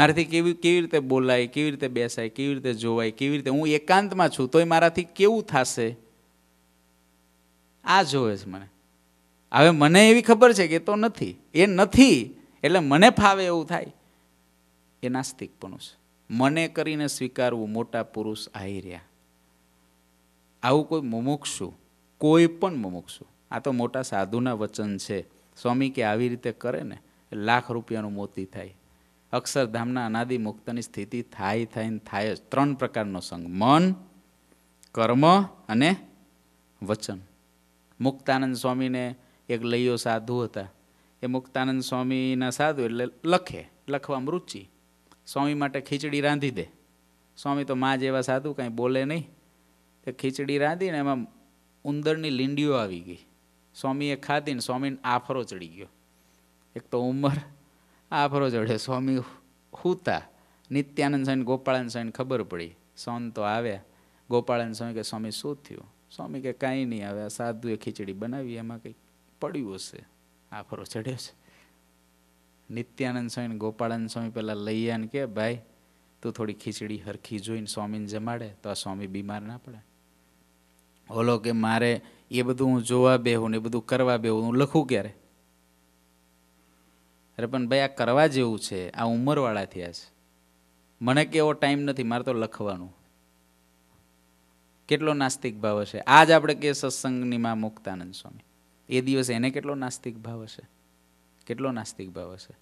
મારાથી કેવી કેવી રીતે બોલાય કેવી રીતે બેસાય કેવી રીતે જોવાય કેવી રીતે હું એકાંતમાં છું તોય મારાથી કેવું થશે આ જોવે છે મને હવે મને એવી ખબર છે કે તો નથી એ નથી એટલે મને ફાવે એવું થાય એ નાસ્તિકપણું છે મને કરીને સ્વીકારવું મોટા પુરુષ આવી રહ્યા આવું કોઈ મુમુક્ષુ કોઈ પણ મુમુક્ષુ આ તો મોટા સાધુના વચન છે સ્વામી કે આવી રીતે કરે ને લાખ રૂપિયાનું મોતી થાય અક્ષરધામના અનાદિ મુક્તની સ્થિતિ થાય થાય ને થાય જ ત્રણ પ્રકારનો સંગ મન કર્મ અને વચન મુક્તાનંદ સ્વામીને એક લૈયો સાધુ હતા એ મુક્તાનંદ સ્વામીના સાધુ એટલે લખે લખવામાં રુચિ સ્વામી માટે ખીચડી રાંધી દે સ્વામી તો મા જેવા સાધુ કાંઈ બોલે નહીં તે ખીચડી રાંધીને એમાં ઉંદરની લીંડીઓ આવી ગઈ સ્વામીએ ખાધીને સ્વામીને આફરો ચડી ગયો એક તો ઉંમર આફરો ચડ્યો સ્વામી હુતા નિત્યાનંદ સ્વામી ગોપાળાનંદ સ્વામીને ખબર પડી સોન તો આવ્યા ગોપાળાનંદ સ્વામી કે સ્વામી શું થયું સ્વામી કે કાંઈ નહીં આવે આ સાધુએ ખીચડી બનાવી એમાં કંઈક પડ્યું હશે આફરો ચડ્યો છે નિત્યાનંદ સ્વામી ગોપાળાનંદ સ્વામી પહેલાં લઈ આને કે ભાઈ તું થોડી ખીચડી હરખી જોઈને સ્વામીને જમાડે તો આ સ્વામી બીમાર ના પડે ઓલો કે મારે એ બધું હું જોવા બેહું ને એ બધું કરવા બેહું હું લખું ક્યારે અરે પણ ભાઈ આ કરવા જેવું છે આ ઉંમરવાળા થયા છે મને કેવો ટાઈમ નથી મારે તો લખવાનું કેટલો નાસ્તિક ભાવ હશે આજ આપણે કે સત્સંગની માં મુક્તાનંદ સ્વામી એ દિવસે એને કેટલો નાસ્તિક ભાવ હશે કેટલો નાસ્તિક ભાવ હશે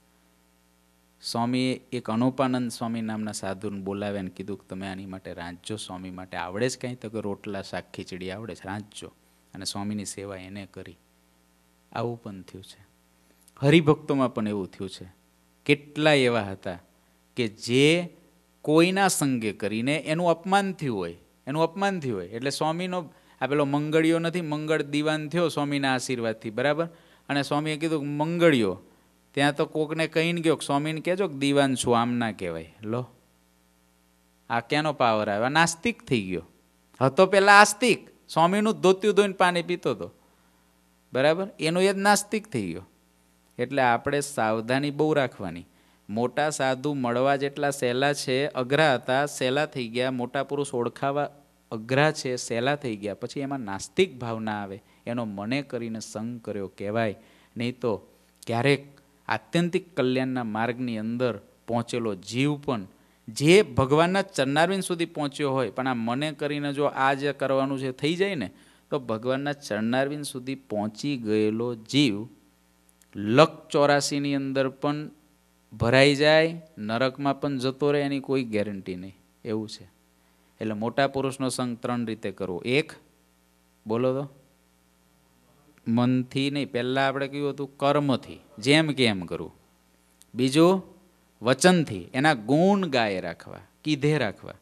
સ્વામીએ એક અનોપાનંદ સ્વામી નામના સાધુને બોલાવ્યા ને કીધું કે તમે આની માટે રાંચજો સ્વામી માટે આવડે જ કાંઈ તો કે રોટલા શાક ખીચડી આવડે છે રાંચજો અને સ્વામીની સેવા એને કરી આવું પણ થયું છે હરિભક્તોમાં પણ એવું થયું છે કેટલા એવા હતા કે જે કોઈના સંગે કરીને એનું અપમાન થયું હોય એનું અપમાન થયું હોય એટલે સ્વામીનો આ પેલો મંગળીઓ નથી મંગળ દિવાન થયો સ્વામીના આશીર્વાદથી બરાબર અને સ્વામીએ કીધું મંગળીયો ત્યાં તો કોકને કહીને ગયો સ્વામીને કહેજો કે દીવાન છું આમ ના કહેવાય લો આ ક્યાંનો પાવર આવ્યો નાસ્તિક થઈ ગયો હતો પહેલાં આસ્તિક સ્વામીનું ધોત્યું ધોઈને પાણી પીતો હતો બરાબર એનો એ જ નાસ્તિક થઈ ગયો એટલે આપણે સાવધાની બહુ રાખવાની મોટા સાધુ મળવા જેટલા સહેલા છે અઘરા હતા સહેલા થઈ ગયા મોટા પુરુષ ઓળખાવા અઘરા છે સહેલા થઈ ગયા પછી એમાં નાસ્તિક ભાવના આવે એનો મને કરીને સંગ કર્યો કહેવાય નહીં તો ક્યારેક આત્યંતિક કલ્યાણના માર્ગની અંદર પહોંચેલો જીવ પણ જે ભગવાનના ચરણારવિંદ સુધી પહોંચ્યો હોય પણ આ મને કરીને જો આ જે કરવાનું છે થઈ જાય ને તો ભગવાનના ચરણારવિંદ સુધી પહોંચી ગયેલો જીવ લક ચોરાસીની અંદર પણ ભરાઈ જાય નરકમાં પણ જતો રહે એની કોઈ ગેરંટી નહીં એવું છે એટલે મોટા પુરુષનો સંગ ત્રણ રીતે કરવો એક બોલો તો મનથી નહીં પહેલાં આપણે કહ્યું હતું કર્મથી જેમ કે એમ કરવું બીજું વચનથી એના ગુણ ગાય રાખવા કીધે રાખવા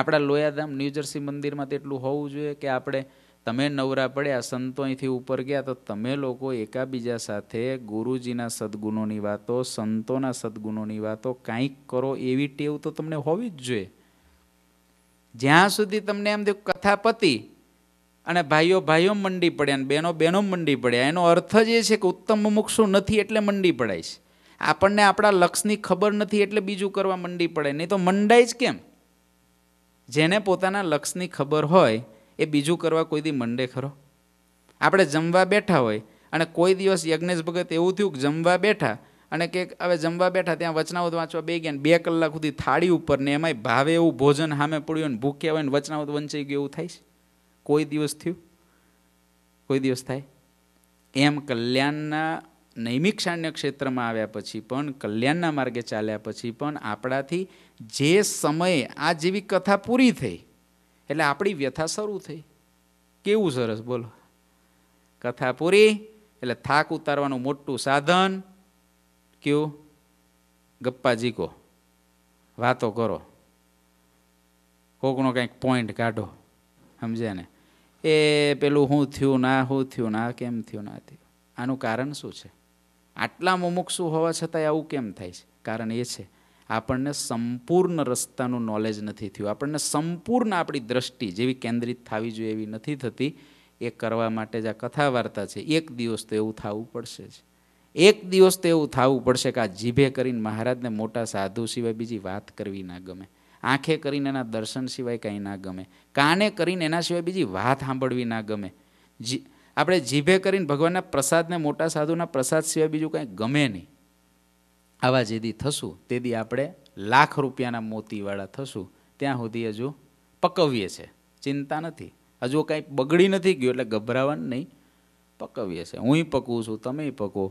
આપણા લોયાધામ ન્યૂજર્સી મંદિરમાં તો એટલું હોવું જોઈએ કે આપણે તમે નવરા પડ્યા સંતો અહીંથી ઉપર ગયા તો તમે લોકો એકાબીજા સાથે ગુરુજીના સદગુણોની વાતો સંતોના સદગુણોની વાતો કાંઈક કરો એવી ટેવ તો તમને હોવી જ જોઈએ જ્યાં સુધી તમને એમ થયું કથા પતી અને ભાઈઓ ભાઈઓ મંડી પડ્યા અને બહેનો બહેનો મંડી પડ્યા એનો અર્થ જ એ છે કે ઉત્તમ મુક્ષુ નથી એટલે મંડી પડાય છે આપણને આપણા લક્ષની ખબર નથી એટલે બીજું કરવા મંડી પડાય નહીં તો મંડાય જ કેમ જેને પોતાના લક્ષની ખબર હોય એ બીજું કરવા કોઈ દી મંડે ખરો આપણે જમવા બેઠા હોય અને કોઈ દિવસ યજ્ઞેશ ભગત એવું થયું કે જમવા બેઠા અને કે હવે જમવા બેઠા ત્યાં વચનાવત વાંચવા બે ગયા બે કલાક સુધી થાળી ઉપર ને એમાંય ભાવે એવું ભોજન સામે પડ્યું ને ભૂખ્યા હોય ને વચનાવત વંચાઈ ગયું એવું થાય છે કોઈ દિવસ થયું કોઈ દિવસ થાય એમ કલ્યાણના નૈમિક્ષાન્ય ક્ષેત્રમાં આવ્યા પછી પણ કલ્યાણના માર્ગે ચાલ્યા પછી પણ આપણાથી જે સમયે આ જેવી કથા પૂરી થઈ એટલે આપણી વ્યથા શરૂ થઈ કેવું સરસ બોલો કથા પૂરી એટલે થાક ઉતારવાનું મોટું સાધન કયું ગપ્પા જીકો વાતો કરો કોકનો કંઈક પોઈન્ટ કાઢો સમજ્યા ને એ પેલું હું થયું ના હું થયું ના કેમ થયું ના થયું આનું કારણ શું છે આટલા મુમુક્ષુ હોવા છતાંય આવું કેમ થાય છે કારણ એ છે આપણને સંપૂર્ણ રસ્તાનું નોલેજ નથી થયું આપણને સંપૂર્ણ આપણી દ્રષ્ટિ જેવી કેન્દ્રિત થવી જોઈએ એવી નથી થતી એ કરવા માટે જ આ કથા વાર્તા છે એક દિવસ તો એવું થવું પડશે જ એક દિવસ તો એવું થવું પડશે કે આ જીભે કરીને મહારાજને મોટા સાધુ સિવાય બીજી વાત કરવી ના ગમે આંખે કરીને એના દર્શન સિવાય કંઈ ના ગમે કાને કરીને એના સિવાય બીજી વાત સાંભળવી ના ગમે જી આપણે જીભે કરીને ભગવાનના પ્રસાદને મોટા સાધુના પ્રસાદ સિવાય બીજું કાંઈ ગમે નહીં આવા જેદી થશું તે દી આપણે લાખ રૂપિયાના મોતીવાળા થશું ત્યાં સુધી હજુ પકવીએ છે ચિંતા નથી હજુ કાંઈ બગડી નથી ગયું એટલે ગભરાવાનું નહીં પકવીએ છીએ હુંય પકવું છું તમે પકો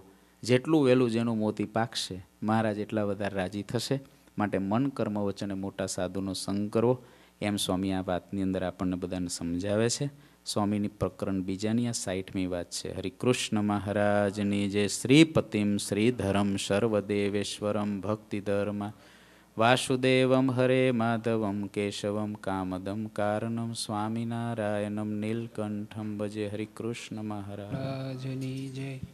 જેટલું વહેલું જેનું મોતી પાકશે મહારાજ એટલા વધારે રાજી થશે માટે મન કર્મ વચને મોટા સાધુનો સંગ કરવો એમ સ્વામી આ વાતની અંદર આપણને બધાને સમજાવે છે સ્વામીની પ્રકરણ બીજાની આ સાઈઠમી વાત છે હરિકૃષ્ણ મહારાજની જે શ્રીપતિમ શ્રીધરમ સર્વદેવેશ્વરમ ભક્તિધર્મા વાસુદેવમ હરે માધવમ કેશવમ કામદમ કારણમ સ્વામિનારાયણમ નીલકંઠમ ભજે હરિકૃષ્ણ મહારાજની જય